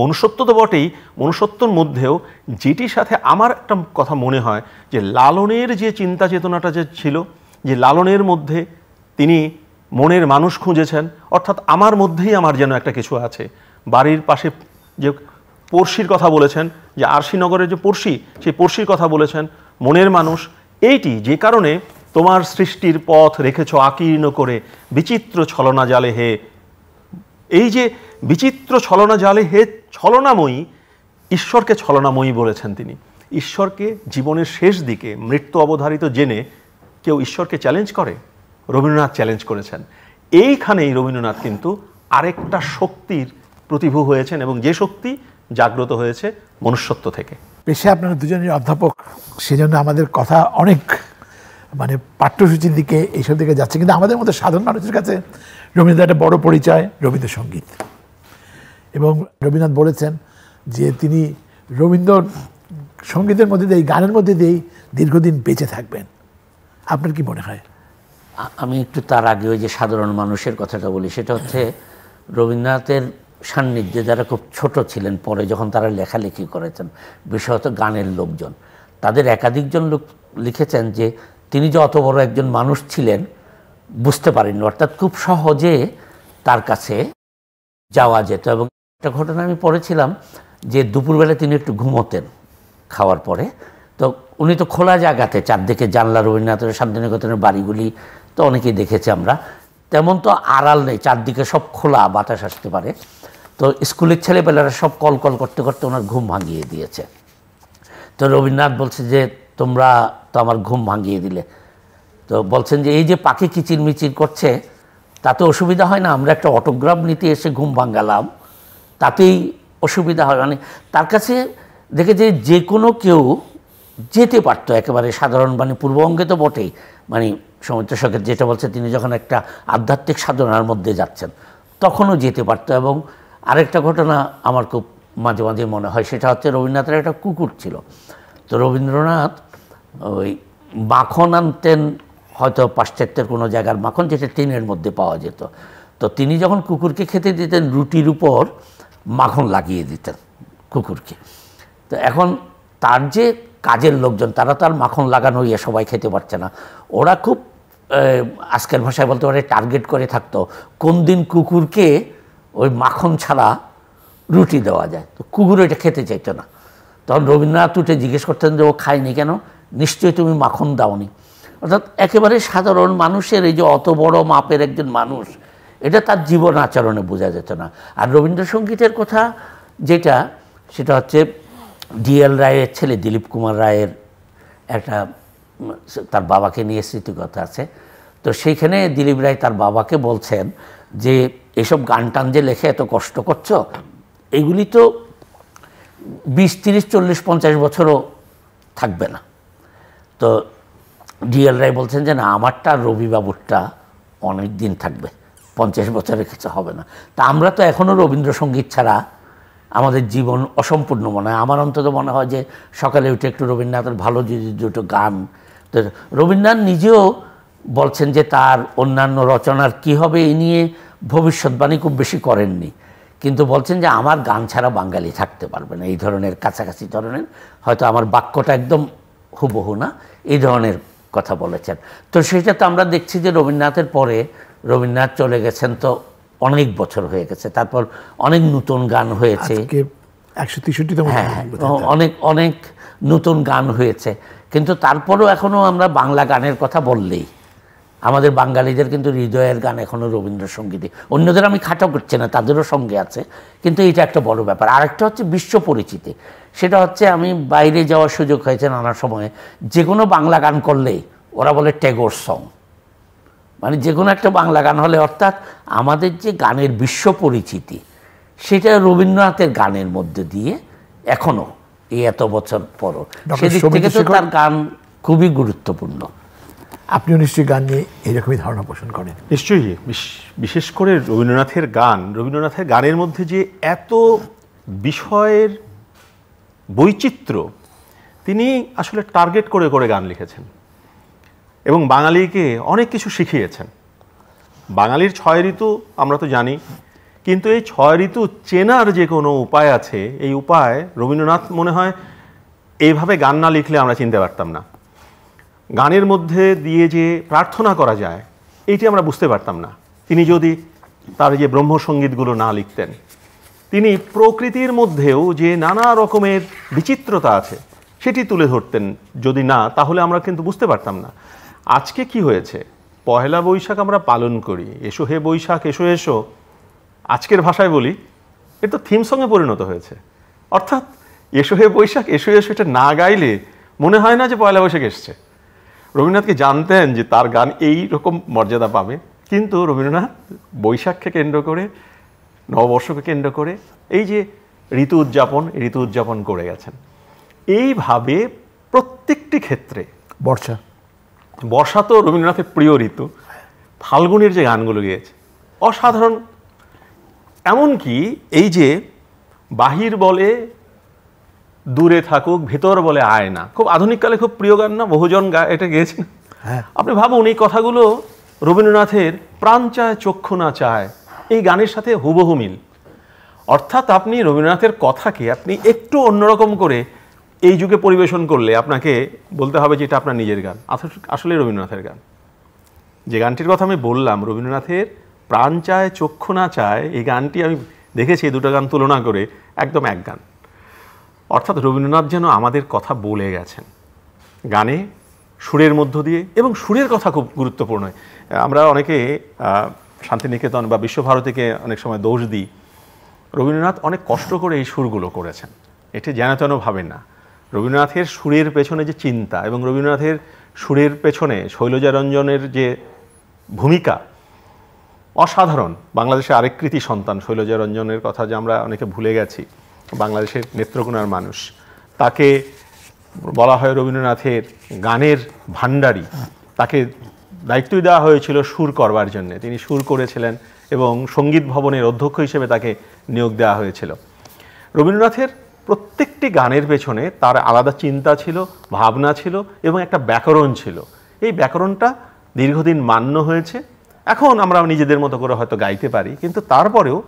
মনুষ্যত্ব তো বটেই মনুষ্যত্বর মধ্যেও যেটির সাথে আমার একটা কথা মনে হয় যে লালনের যে চিন্তা চেতনাটা যে ছিল যে লালনের মধ্যে তিনি মনের মানুষ খুঁজেছেন অর্থাৎ আমার মধ্যেই আমার যেন একটা কিছু আছে বাড়ির পাশে যে পড়শির কথা বলেছেন যে আরশিনগরের যে পড়শি সেই পড়শির কথা বলেছেন মনের মানুষ এইটি যে কারণে তোমার সৃষ্টির পথ রেখেছ আকীর্ণ করে বিচিত্র ছলনা জালে হে এই যে বিচিত্র ছলনা জালে হে ছলনাময়ী ঈশ্বরকে ছলনাময়ী বলেছেন তিনি ঈশ্বরকে জীবনের শেষ দিকে মৃত্যু অবধারিত জেনে কেউ ঈশ্বরকে চ্যালেঞ্জ করে রবীন্দ্রনাথ চ্যালেঞ্জ করেছেন এইখানেই রবীন্দ্রনাথ কিন্তু আরেকটা শক্তির প্রতিভূ হয়েছেন এবং যে শক্তি জাগ্রত হয়েছে মনুষ্যত্ব থেকে পেশে আপনারা দুজনের অধ্যাপক সেজন্য আমাদের কথা অনেক মানে পাঠ্যসূচির দিকে এইসব দিকে যাচ্ছে কিন্তু আমাদের মতো সাধারণ মানুষের কাছে রবীন্দ্রনাথ একটা বড় পরিচয় রবীন্দ্রসঙ্গীত এবং রবীন্দ্রনাথ বলেছেন যে তিনি রবীন্দ্র সঙ্গীতের মধ্যে দিয়ে গানের মধ্যে দিয়েই দীর্ঘদিন বেঁচে থাকবেন আপনার কি মনে হয় আমি একটু তার আগে ওই যে সাধারণ মানুষের কথাটা বলি সেটা হচ্ছে রবীন্দ্রনাথের সান্নিধ্যে যারা খুব ছোট ছিলেন পরে যখন তারা লেখালেখি করেছেন বিশেষত গানের লোকজন তাদের একাধিকজন লোক লিখেছেন যে তিনি যে অত বড় একজন মানুষ ছিলেন বুঝতে পারেননি অর্থাৎ খুব সহজে তার কাছে যাওয়া যেত এবং একটা ঘটনা আমি পড়েছিলাম যে দুপুরবেলা তিনি একটু ঘুমোতেন খাওয়ার পরে তো উনি তো খোলা জায়গাতে চারদিকে জানলা রবীন্দ্রনাথের শান্তিনিকেতনের বাড়িগুলি তো অনেকেই দেখেছি আমরা তেমন তো আড়াল নেই চারদিকে সব খোলা বাতাস আসতে পারে তো স্কুলের ছেলেপেলেরা সব কল কল করতে করতে ওনার ঘুম ভাঙিয়ে দিয়েছে তো রবীন্দ্রনাথ বলছে যে তোমরা তো আমার ঘুম ভাঙিয়ে দিলে তো বলছেন যে এই যে পাখি কিচিরমিচির করছে তাতে অসুবিধা হয় না আমরা একটা অটোগ্রাফ নিতে এসে ঘুম ভাঙালাম তাতেই অসুবিধা হয় মানে তার কাছে দেখে যে যে কোনো কেউ যেতে পারতো একেবারে সাধারণ মানে পূর্ববঙ্গে তো বটেই মানে সমুদ্র সরকার যেটা বলছে তিনি যখন একটা আধ্যাত্মিক সাধনার মধ্যে যাচ্ছেন তখনও যেতে পারতো এবং আরেকটা ঘটনা আমার খুব মাঝে মাঝে মনে হয় সেটা হচ্ছে রবীন্দ্রনাথের একটা কুকুর ছিল তো রবীন্দ্রনাথ ওই মাখন আনতেন হয়তো পাশ্চাত্যের কোনো জায়গার মাখন যেটা টিনের মধ্যে পাওয়া যেত তো তিনি যখন কুকুরকে খেতে দিতেন রুটির উপর মাখন লাগিয়ে দিতেন কুকুরকে তো এখন তার যে কাজের লোকজন তারা তার মাখন লাগানো ইয়ে সবাই খেতে পারছে না ওরা খুব আজকের ভাষায় বলতে পারে টার্গেট করে থাকতো কোন দিন কুকুরকে ওই মাখন ছাড়া রুটি দেওয়া যায় তো কুকুর এটা খেতে চাইতো না তখন রবীন্দ্রনাথ উঠে জিজ্ঞেস করতেন যে ও খায়নি কেন নিশ্চয়ই তুমি মাখন দাওনি অর্থাৎ একেবারে সাধারণ মানুষের এই যে অত বড় মাপের একজন মানুষ এটা তার জীবন আচরণে বোঝা যেত না আর রবীন্দ্রসঙ্গীতের কথা যেটা সেটা হচ্ছে ডিএল রায়ের ছেলে দিলীপ কুমার রায়ের একটা তার বাবাকে নিয়ে স্মৃতিকথা আছে তো সেইখানে দিলীপ রায় তার বাবাকে বলছেন যে এসব গান টান যে লেখে এত কষ্ট করছো এগুলি তো বিশ তিরিশ চল্লিশ পঞ্চাশ বছরও থাকবে না তো ডিএল রায় বলছেন যে না আমারটা রবিবাবুরটা অনেক দিন থাকবে পঞ্চাশ বছরের কিছু হবে না তা আমরা তো এখনও রবীন্দ্রসঙ্গীত ছাড়া আমাদের জীবন অসম্পূর্ণ মনে হয় আমার অন্তত মনে হয় যে সকালে উঠে একটু রবীন্দ্রনাথের ভালো দুটো গান তো রবীন্দ্রনাথ নিজেও বলছেন যে তার অন্যান্য রচনার কি হবে এ নিয়ে ভবিষ্যৎবাণী খুব বেশি করেননি কিন্তু বলছেন যে আমার গান ছাড়া বাঙালি থাকতে পারবে না এই ধরনের কাছাকাছি ধরনের হয়তো আমার বাক্যটা একদম হুবহু না এই ধরনের কথা বলেছেন তো সেটা তো আমরা দেখছি যে রবীন্দ্রনাথের পরে রবীন্দ্রনাথ চলে গেছেন তো অনেক বছর হয়ে গেছে তারপর অনেক নতুন গান হয়েছে একশো তেষট্টি হ্যাঁ, হ্যাঁ অনেক অনেক নতুন গান হয়েছে কিন্তু তারপরও এখনও আমরা বাংলা গানের কথা বললেই আমাদের বাঙালিদের কিন্তু হৃদয়ের গান এখনও রবীন্দ্রসঙ্গীতে অন্যদের আমি খাটো করছি না তাদেরও সঙ্গে আছে কিন্তু এটা একটা বড় ব্যাপার আরেকটা হচ্ছে বিশ্ব পরিচিতি সেটা হচ্ছে আমি বাইরে যাওয়ার সুযোগ হয়েছে নানা সময়ে যে কোনো বাংলা গান করলেই ওরা বলে ট্যাগোর সং মানে যে কোনো একটা বাংলা গান হলে অর্থাৎ আমাদের যে গানের বিশ্ব পরিচিতি সেটা রবীন্দ্রনাথের গানের মধ্যে দিয়ে এখনও এই এত বছর পরও সেদিক থেকে তো তার গান খুবই গুরুত্বপূর্ণ আপনিও নিশ্চয়ই গান নিয়ে এরকমই ধারণা পোষণ করেন নিশ্চয়ই বিশেষ করে রবীন্দ্রনাথের গান রবীন্দ্রনাথের গানের মধ্যে যে এত বিষয়ের বৈচিত্র্য তিনি আসলে টার্গেট করে করে গান লিখেছেন এবং বাঙালিকে অনেক কিছু শিখিয়েছেন বাঙালির ছয় ঋতু আমরা তো জানি কিন্তু এই ছয় ঋতু চেনার যে কোনো উপায় আছে এই উপায় রবীন্দ্রনাথ মনে হয় এইভাবে গান না লিখলে আমরা চিনতে পারতাম না গানের মধ্যে দিয়ে যে প্রার্থনা করা যায় এইটি আমরা বুঝতে পারতাম না তিনি যদি তার যে ব্রহ্মসঙ্গীতগুলো না লিখতেন তিনি প্রকৃতির মধ্যেও যে নানা রকমের বিচিত্রতা আছে সেটি তুলে ধরতেন যদি না তাহলে আমরা কিন্তু বুঝতে পারতাম না আজকে কি হয়েছে পহেলা বৈশাখ আমরা পালন করি এসো হে বৈশাখ এসো এসো আজকের ভাষায় বলি এটা তো থিম সঙ্গে পরিণত হয়েছে অর্থাৎ এসো হে বৈশাখ এসো এসো এটা না গাইলে মনে হয় না যে পয়লা বৈশাখ এসছে রবীন্দ্রনাথকে জানতেন যে তার গান এই রকম মর্যাদা পাবে কিন্তু রবীন্দ্রনাথ বৈশাখকে কেন্দ্র করে নববর্ষকে কেন্দ্র করে এই যে ঋতু উদযাপন ঋতু উদযাপন করে গেছেন এইভাবে প্রত্যেকটি ক্ষেত্রে বর্ষা বর্ষা তো রবীন্দ্রনাথের প্রিয় ঋতু ফাল্গুনের যে গানগুলো গিয়েছে অসাধারণ এমনকি এই যে বাহির বলে দূরে থাকুক ভেতর বলে আয় না খুব আধুনিককালে খুব প্রিয় গান না বহুজন গা এটা গেয়েছেন হ্যাঁ। আপনি ভাবুন এই কথাগুলো রবীন্দ্রনাথের প্রাণ চায় চক্ষু না চায় এই গানের সাথে হুবহু মিল অর্থাৎ আপনি রবীন্দ্রনাথের কথাকে আপনি একটু অন্যরকম করে এই যুগে পরিবেশন করলে আপনাকে বলতে হবে যে এটা আপনার নিজের গান আসলে রবীন্দ্রনাথের গান যে গানটির কথা আমি বললাম রবীন্দ্রনাথের প্রাণ চায় চক্ষু না চায় এই গানটি আমি দেখেছি দুটো গান তুলনা করে একদম এক গান অর্থাৎ রবীন্দ্রনাথ যেন আমাদের কথা বলে গেছেন গানে সুরের মধ্য দিয়ে এবং সুরের কথা খুব গুরুত্বপূর্ণ আমরা অনেকে শান্তিনিকেতন বা বিশ্বভারতীকে অনেক সময় দোষ দিই রবীন্দ্রনাথ অনেক কষ্ট করে এই সুরগুলো করেছেন এটি যেন তেন ভাবেন না রবীন্দ্রনাথের সুরের পেছনে যে চিন্তা এবং রবীন্দ্রনাথের সুরের পেছনে শৈলজারঞ্জনের যে ভূমিকা অসাধারণ বাংলাদেশে আরেক কৃতি সন্তান শৈলজারঞ্জনের কথা যে আমরা অনেকে ভুলে গেছি বাংলাদেশের নেত্রকোনার মানুষ তাকে বলা হয় রবীন্দ্রনাথের গানের ভাণ্ডারী তাকে দায়িত্বই দেওয়া হয়েছিল সুর করবার জন্য তিনি সুর করেছিলেন এবং সঙ্গীত ভবনের অধ্যক্ষ হিসেবে তাকে নিয়োগ দেওয়া হয়েছিল রবীন্দ্রনাথের প্রত্যেকটি গানের পেছনে তার আলাদা চিন্তা ছিল ভাবনা ছিল এবং একটা ব্যাকরণ ছিল এই ব্যাকরণটা দীর্ঘদিন মান্য হয়েছে এখন আমরা নিজেদের মতো করে হয়তো গাইতে পারি কিন্তু তারপরেও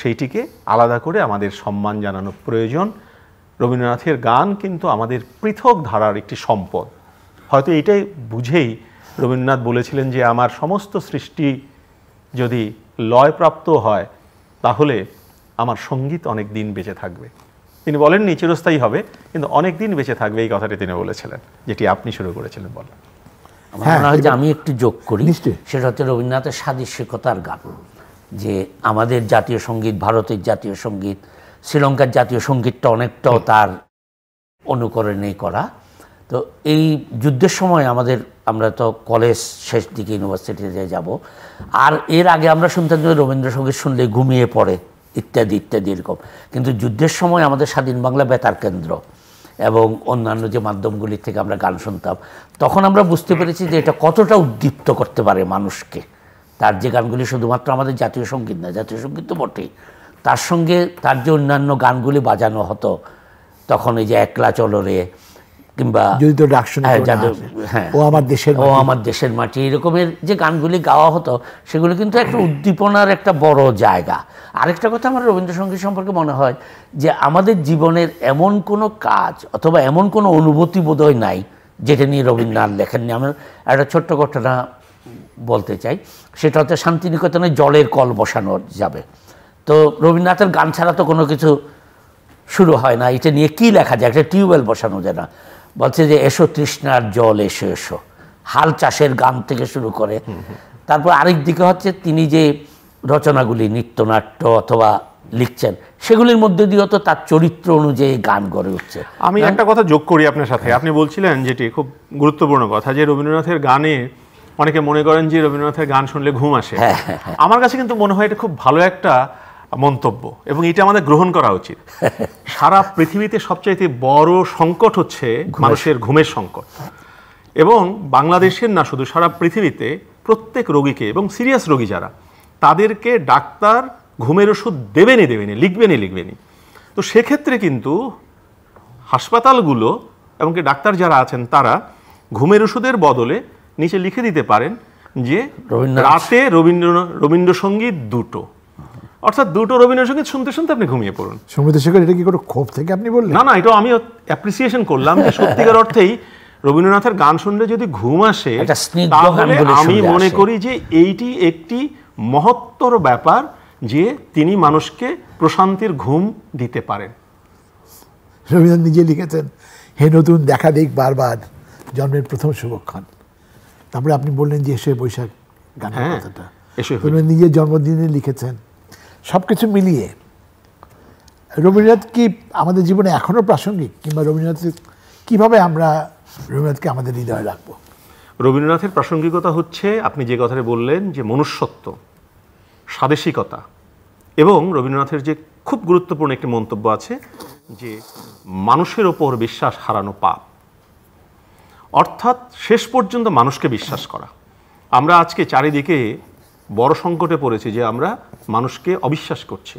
সেইটিকে আলাদা করে আমাদের সম্মান জানানো প্রয়োজন রবীন্দ্রনাথের গান কিন্তু আমাদের পৃথক ধারার একটি সম্পদ হয়তো এটাই বুঝেই রবীন্দ্রনাথ বলেছিলেন যে আমার সমস্ত সৃষ্টি যদি লয়প্রাপ্ত হয় তাহলে আমার সঙ্গীত অনেক দিন বেঁচে থাকবে তিনি বলেননি চিরস্থায়ী হবে কিন্তু অনেক দিন বেঁচে থাকবে এই কথাটি তিনি বলেছিলেন যেটি আপনি শুরু করেছিলেন বলেন হ্যাঁ, আমি একটু যোগ করি সেটা হচ্ছে রবীন্দ্রনাথের সাদৃশ্যকতার গান যে আমাদের জাতীয় সঙ্গীত ভারতের জাতীয় সঙ্গীত শ্রীলঙ্কার জাতীয় সঙ্গীতটা অনেকটাও তার অনুকরণেই করা তো এই যুদ্ধের সময় আমাদের আমরা তো কলেজ শেষ দিকে ইউনিভার্সিটিতে যাব আর এর আগে আমরা শুনতাম যে রবীন্দ্রসঙ্গীত শুনলে ঘুমিয়ে পড়ে ইত্যাদি ইত্যাদি এরকম কিন্তু যুদ্ধের সময় আমাদের স্বাধীন বাংলা বেতার কেন্দ্র এবং অন্যান্য যে মাধ্যমগুলির থেকে আমরা গান শুনতাম তখন আমরা বুঝতে পেরেছি যে এটা কতটা উদ্দীপ্ত করতে পারে মানুষকে তার যে গানগুলি শুধুমাত্র আমাদের জাতীয় সঙ্গীত না জাতীয় সঙ্গীত তো বটেই তার সঙ্গে তার যে অন্যান্য গানগুলি বাজানো হতো তখন এই যে একলা চলরে কিংবা হ্যাঁ, হ্যাঁ। ও আমার দেশের ও আমার দেশের মাটি এরকমের যে গানগুলি গাওয়া হতো সেগুলো কিন্তু একটা উদ্দীপনার একটা বড় জায়গা আরেকটা কথা আমার রবীন্দ্রসঙ্গীত সম্পর্কে মনে হয় যে আমাদের জীবনের এমন কোনো কাজ অথবা এমন কোনো অনুভূতি বোধহয় নাই যেটা নিয়ে রবীন্দ্রনাথ লেখেননি আমার একটা ছোট্ট ঘটনা বলতে চাই সেটা হচ্ছে শান্তিনিকেতনে জলের কল বসানো যাবে তো রবীন্দ্রনাথের গান ছাড়া তো কোনো কিছু শুরু হয় না এটা নিয়ে কি লেখা যায় একটা টিউবওয়েল বসানো যায় না বলছে যে এসো তৃষ্ণার জল এসো এসো হাল চাষের গান থেকে শুরু করে তারপর আরেক দিকে হচ্ছে তিনি যে রচনাগুলি নৃত্যনাট্য অথবা লিখছেন সেগুলির মধ্যে দিয়েও তো তার চরিত্র অনুযায়ী গান গড়ে উঠছে আমি হ্যাঁ? একটা কথা যোগ করি আপনার সাথে আপনি বলছিলেন যেটি খুব গুরুত্বপূর্ণ কথা যে রবীন্দ্রনাথের গানে অনেকে মনে করেন যে রবীন্দ্রনাথের গান শুনলে ঘুম আসে হ্যাঁ, হ্যাঁ, হ্যাঁ। আমার কাছে কিন্তু মনে হয় এটা খুব ভালো একটা মন্তব্য এবং এটা আমাদের গ্রহণ করা উচিত সারা পৃথিবীতে সবচাইতে বড় সংকট হচ্ছে মানুষের ঘুমের সংকট এবং বাংলাদেশের না শুধু সারা পৃথিবীতে প্রত্যেক রোগীকে এবং সিরিয়াস রোগী যারা তাদেরকে ডাক্তার ঘুমের ওষুধ দেবেনি দেবেনি লিখবেনি লিখবেনি তো সেক্ষেত্রে কিন্তু হাসপাতালগুলো কি ডাক্তার যারা আছেন তারা ঘুমের ওষুধের বদলে নিচে লিখে দিতে পারেন যে রাতে রবীন্দ্র রবীন্দ্রসঙ্গীত দুটো অর্থাৎ দুটো রবীন্দ্রসঙ্গীত শুনতে শুনতে আপনি ঘুমিয়ে পড়ুন সৌমিত শেখর এটা কি কোনো ক্ষোভ থেকে আপনি বললেন না না এটা আমি অ্যাপ্রিসিয়েশন করলাম যে সত্যিকার অর্থেই রবীন্দ্রনাথের গান শুনলে যদি ঘুম আসে তাহলে আমি মনে করি যে এইটি একটি মহত্তর ব্যাপার যে তিনি মানুষকে প্রশান্তির ঘুম দিতে পারেন রবীন্দ্রনাথ নিজে লিখেছেন হে নতুন দেখা দেখ বারবার জন্মের প্রথম শুভক্ষণ তারপরে আপনি বললেন যে এসে বৈশাখ গানের হ্যাঁ, কথাটা নিজের জন্মদিনে লিখেছেন সব কিছু মিলিয়ে রবীন্দ্রনাথ কি আমাদের জীবনে এখনও প্রাসঙ্গিক কিংবা রবীন্দ্রনাথ কিভাবে আমরা রবীন্দ্রনাথকে আমাদের হৃদয়ে রাখবো রবীন্দ্রনাথের প্রাসঙ্গিকতা হচ্ছে আপনি যে কথাটা বললেন যে মনুষ্যত্ব স্বাদেশিকতা এবং রবীন্দ্রনাথের যে খুব গুরুত্বপূর্ণ একটি মন্তব্য আছে যে মানুষের ওপর বিশ্বাস হারানো পাপ অর্থাৎ শেষ পর্যন্ত মানুষকে বিশ্বাস করা আমরা আজকে চারিদিকে বড় সংকটে পড়েছি যে আমরা মানুষকে অবিশ্বাস করছি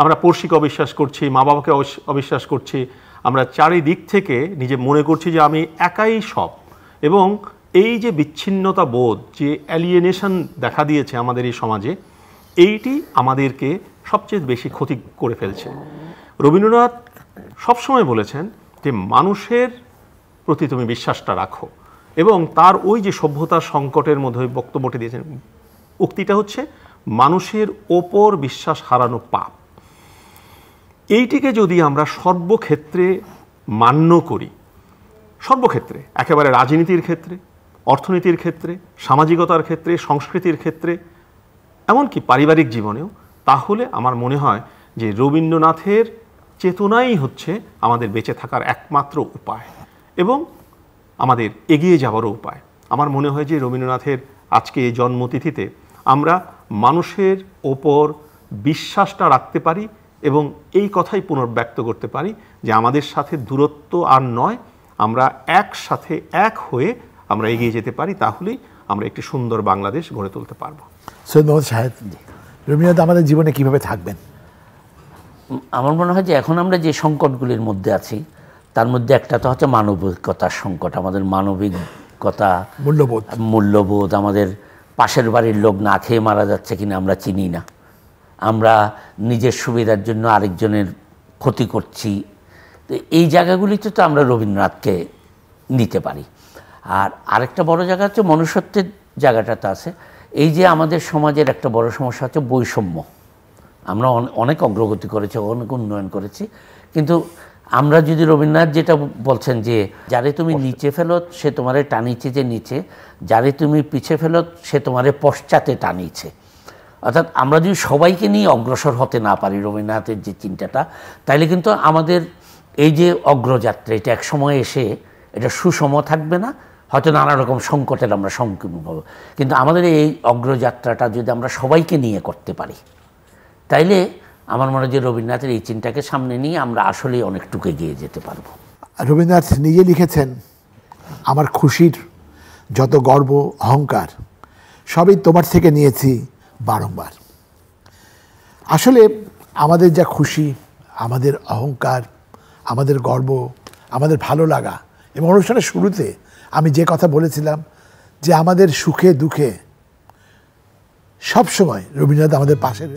আমরা পড়শিকে অবিশ্বাস করছি মা বাবাকে অবিশ্বাস করছি আমরা চারিদিক থেকে নিজে মনে করছি যে আমি একাই সব এবং এই যে বিচ্ছিন্নতা বোধ যে অ্যালিয়েনেশন দেখা দিয়েছে আমাদের এই সমাজে এইটি আমাদেরকে সবচেয়ে বেশি ক্ষতি করে ফেলছে রবীন্দ্রনাথ সবসময় বলেছেন যে মানুষের প্রতি তুমি বিশ্বাসটা রাখো এবং তার ওই যে সভ্যতার সংকটের মধ্যে ওই বক্তব্যটি দিয়েছেন উক্তিটা হচ্ছে মানুষের ওপর বিশ্বাস হারানো পাপ এইটিকে যদি আমরা সর্বক্ষেত্রে মান্য করি সর্বক্ষেত্রে একেবারে রাজনীতির ক্ষেত্রে অর্থনীতির ক্ষেত্রে সামাজিকতার ক্ষেত্রে সংস্কৃতির ক্ষেত্রে এমনকি পারিবারিক জীবনেও তাহলে আমার মনে হয় যে রবীন্দ্রনাথের চেতনাই হচ্ছে আমাদের বেঁচে থাকার একমাত্র উপায় এবং আমাদের এগিয়ে যাওয়ারও উপায় আমার মনে হয় যে রবীন্দ্রনাথের আজকে এই জন্মতিথিতে আমরা মানুষের ওপর বিশ্বাসটা রাখতে পারি এবং এই কথাই পুনর্ব্যক্ত করতে পারি যে আমাদের সাথে দূরত্ব আর নয় আমরা একসাথে এক হয়ে আমরা এগিয়ে যেতে পারি তাহলেই আমরা একটি সুন্দর বাংলাদেশ গড়ে তুলতে পারবো সৈয়দ মোহাম্মদ সাহেব রবীন্দ্রনাথ আমাদের জীবনে কিভাবে থাকবেন আমার মনে হয় যে এখন আমরা যে সংকটগুলির মধ্যে আছি তার মধ্যে একটা তো হচ্ছে মানবিকতার সংকট আমাদের মানবিকতা মূল্যবোধ মূল্যবোধ আমাদের পাশের বাড়ির লোক না খেয়ে মারা যাচ্ছে কিনা আমরা চিনি না আমরা নিজের সুবিধার জন্য আরেকজনের ক্ষতি করছি তো এই জায়গাগুলিতে তো আমরা রবীন্দ্রনাথকে নিতে পারি আর আরেকটা বড় জায়গা হচ্ছে মনুষ্যত্বের জায়গাটাতে আছে এই যে আমাদের সমাজের একটা বড় সমস্যা হচ্ছে বৈষম্য আমরা অনেক অগ্রগতি করেছি অনেক উন্নয়ন করেছি কিন্তু আমরা যদি রবীন্দ্রনাথ যেটা বলছেন যে যারে তুমি নিচে ফেলো সে তোমারে টানিছে যে নিচে যারে তুমি পিছে ফেলো সে তোমারে পশ্চাতে টানিছে অর্থাৎ আমরা যদি সবাইকে নিয়ে অগ্রসর হতে না পারি রবীন্দ্রনাথের যে চিন্তাটা তাইলে কিন্তু আমাদের এই যে অগ্রযাত্রা এটা এক সময় এসে এটা সুষম থাকবে না হয়তো নানা রকম সংকটের আমরা সম্মুখীন হব কিন্তু আমাদের এই অগ্রযাত্রাটা যদি আমরা সবাইকে নিয়ে করতে পারি তাইলে আমার মনে হয় যে রবীন্দ্রনাথের এই চিন্তাকে সামনে নিয়ে আমরা আসলেই অনেকটুকু এগিয়ে যেতে পারবো রবীন্দ্রনাথ নিজে লিখেছেন আমার খুশির যত গর্ব অহংকার সবই তোমার থেকে নিয়েছি বারংবার আসলে আমাদের যা খুশি আমাদের অহংকার আমাদের গর্ব আমাদের ভালো লাগা এবং অনুষ্ঠানের শুরুতে আমি যে কথা বলেছিলাম যে আমাদের সুখে দুঃখে সবসময় রবীন্দ্রনাথ আমাদের পাশে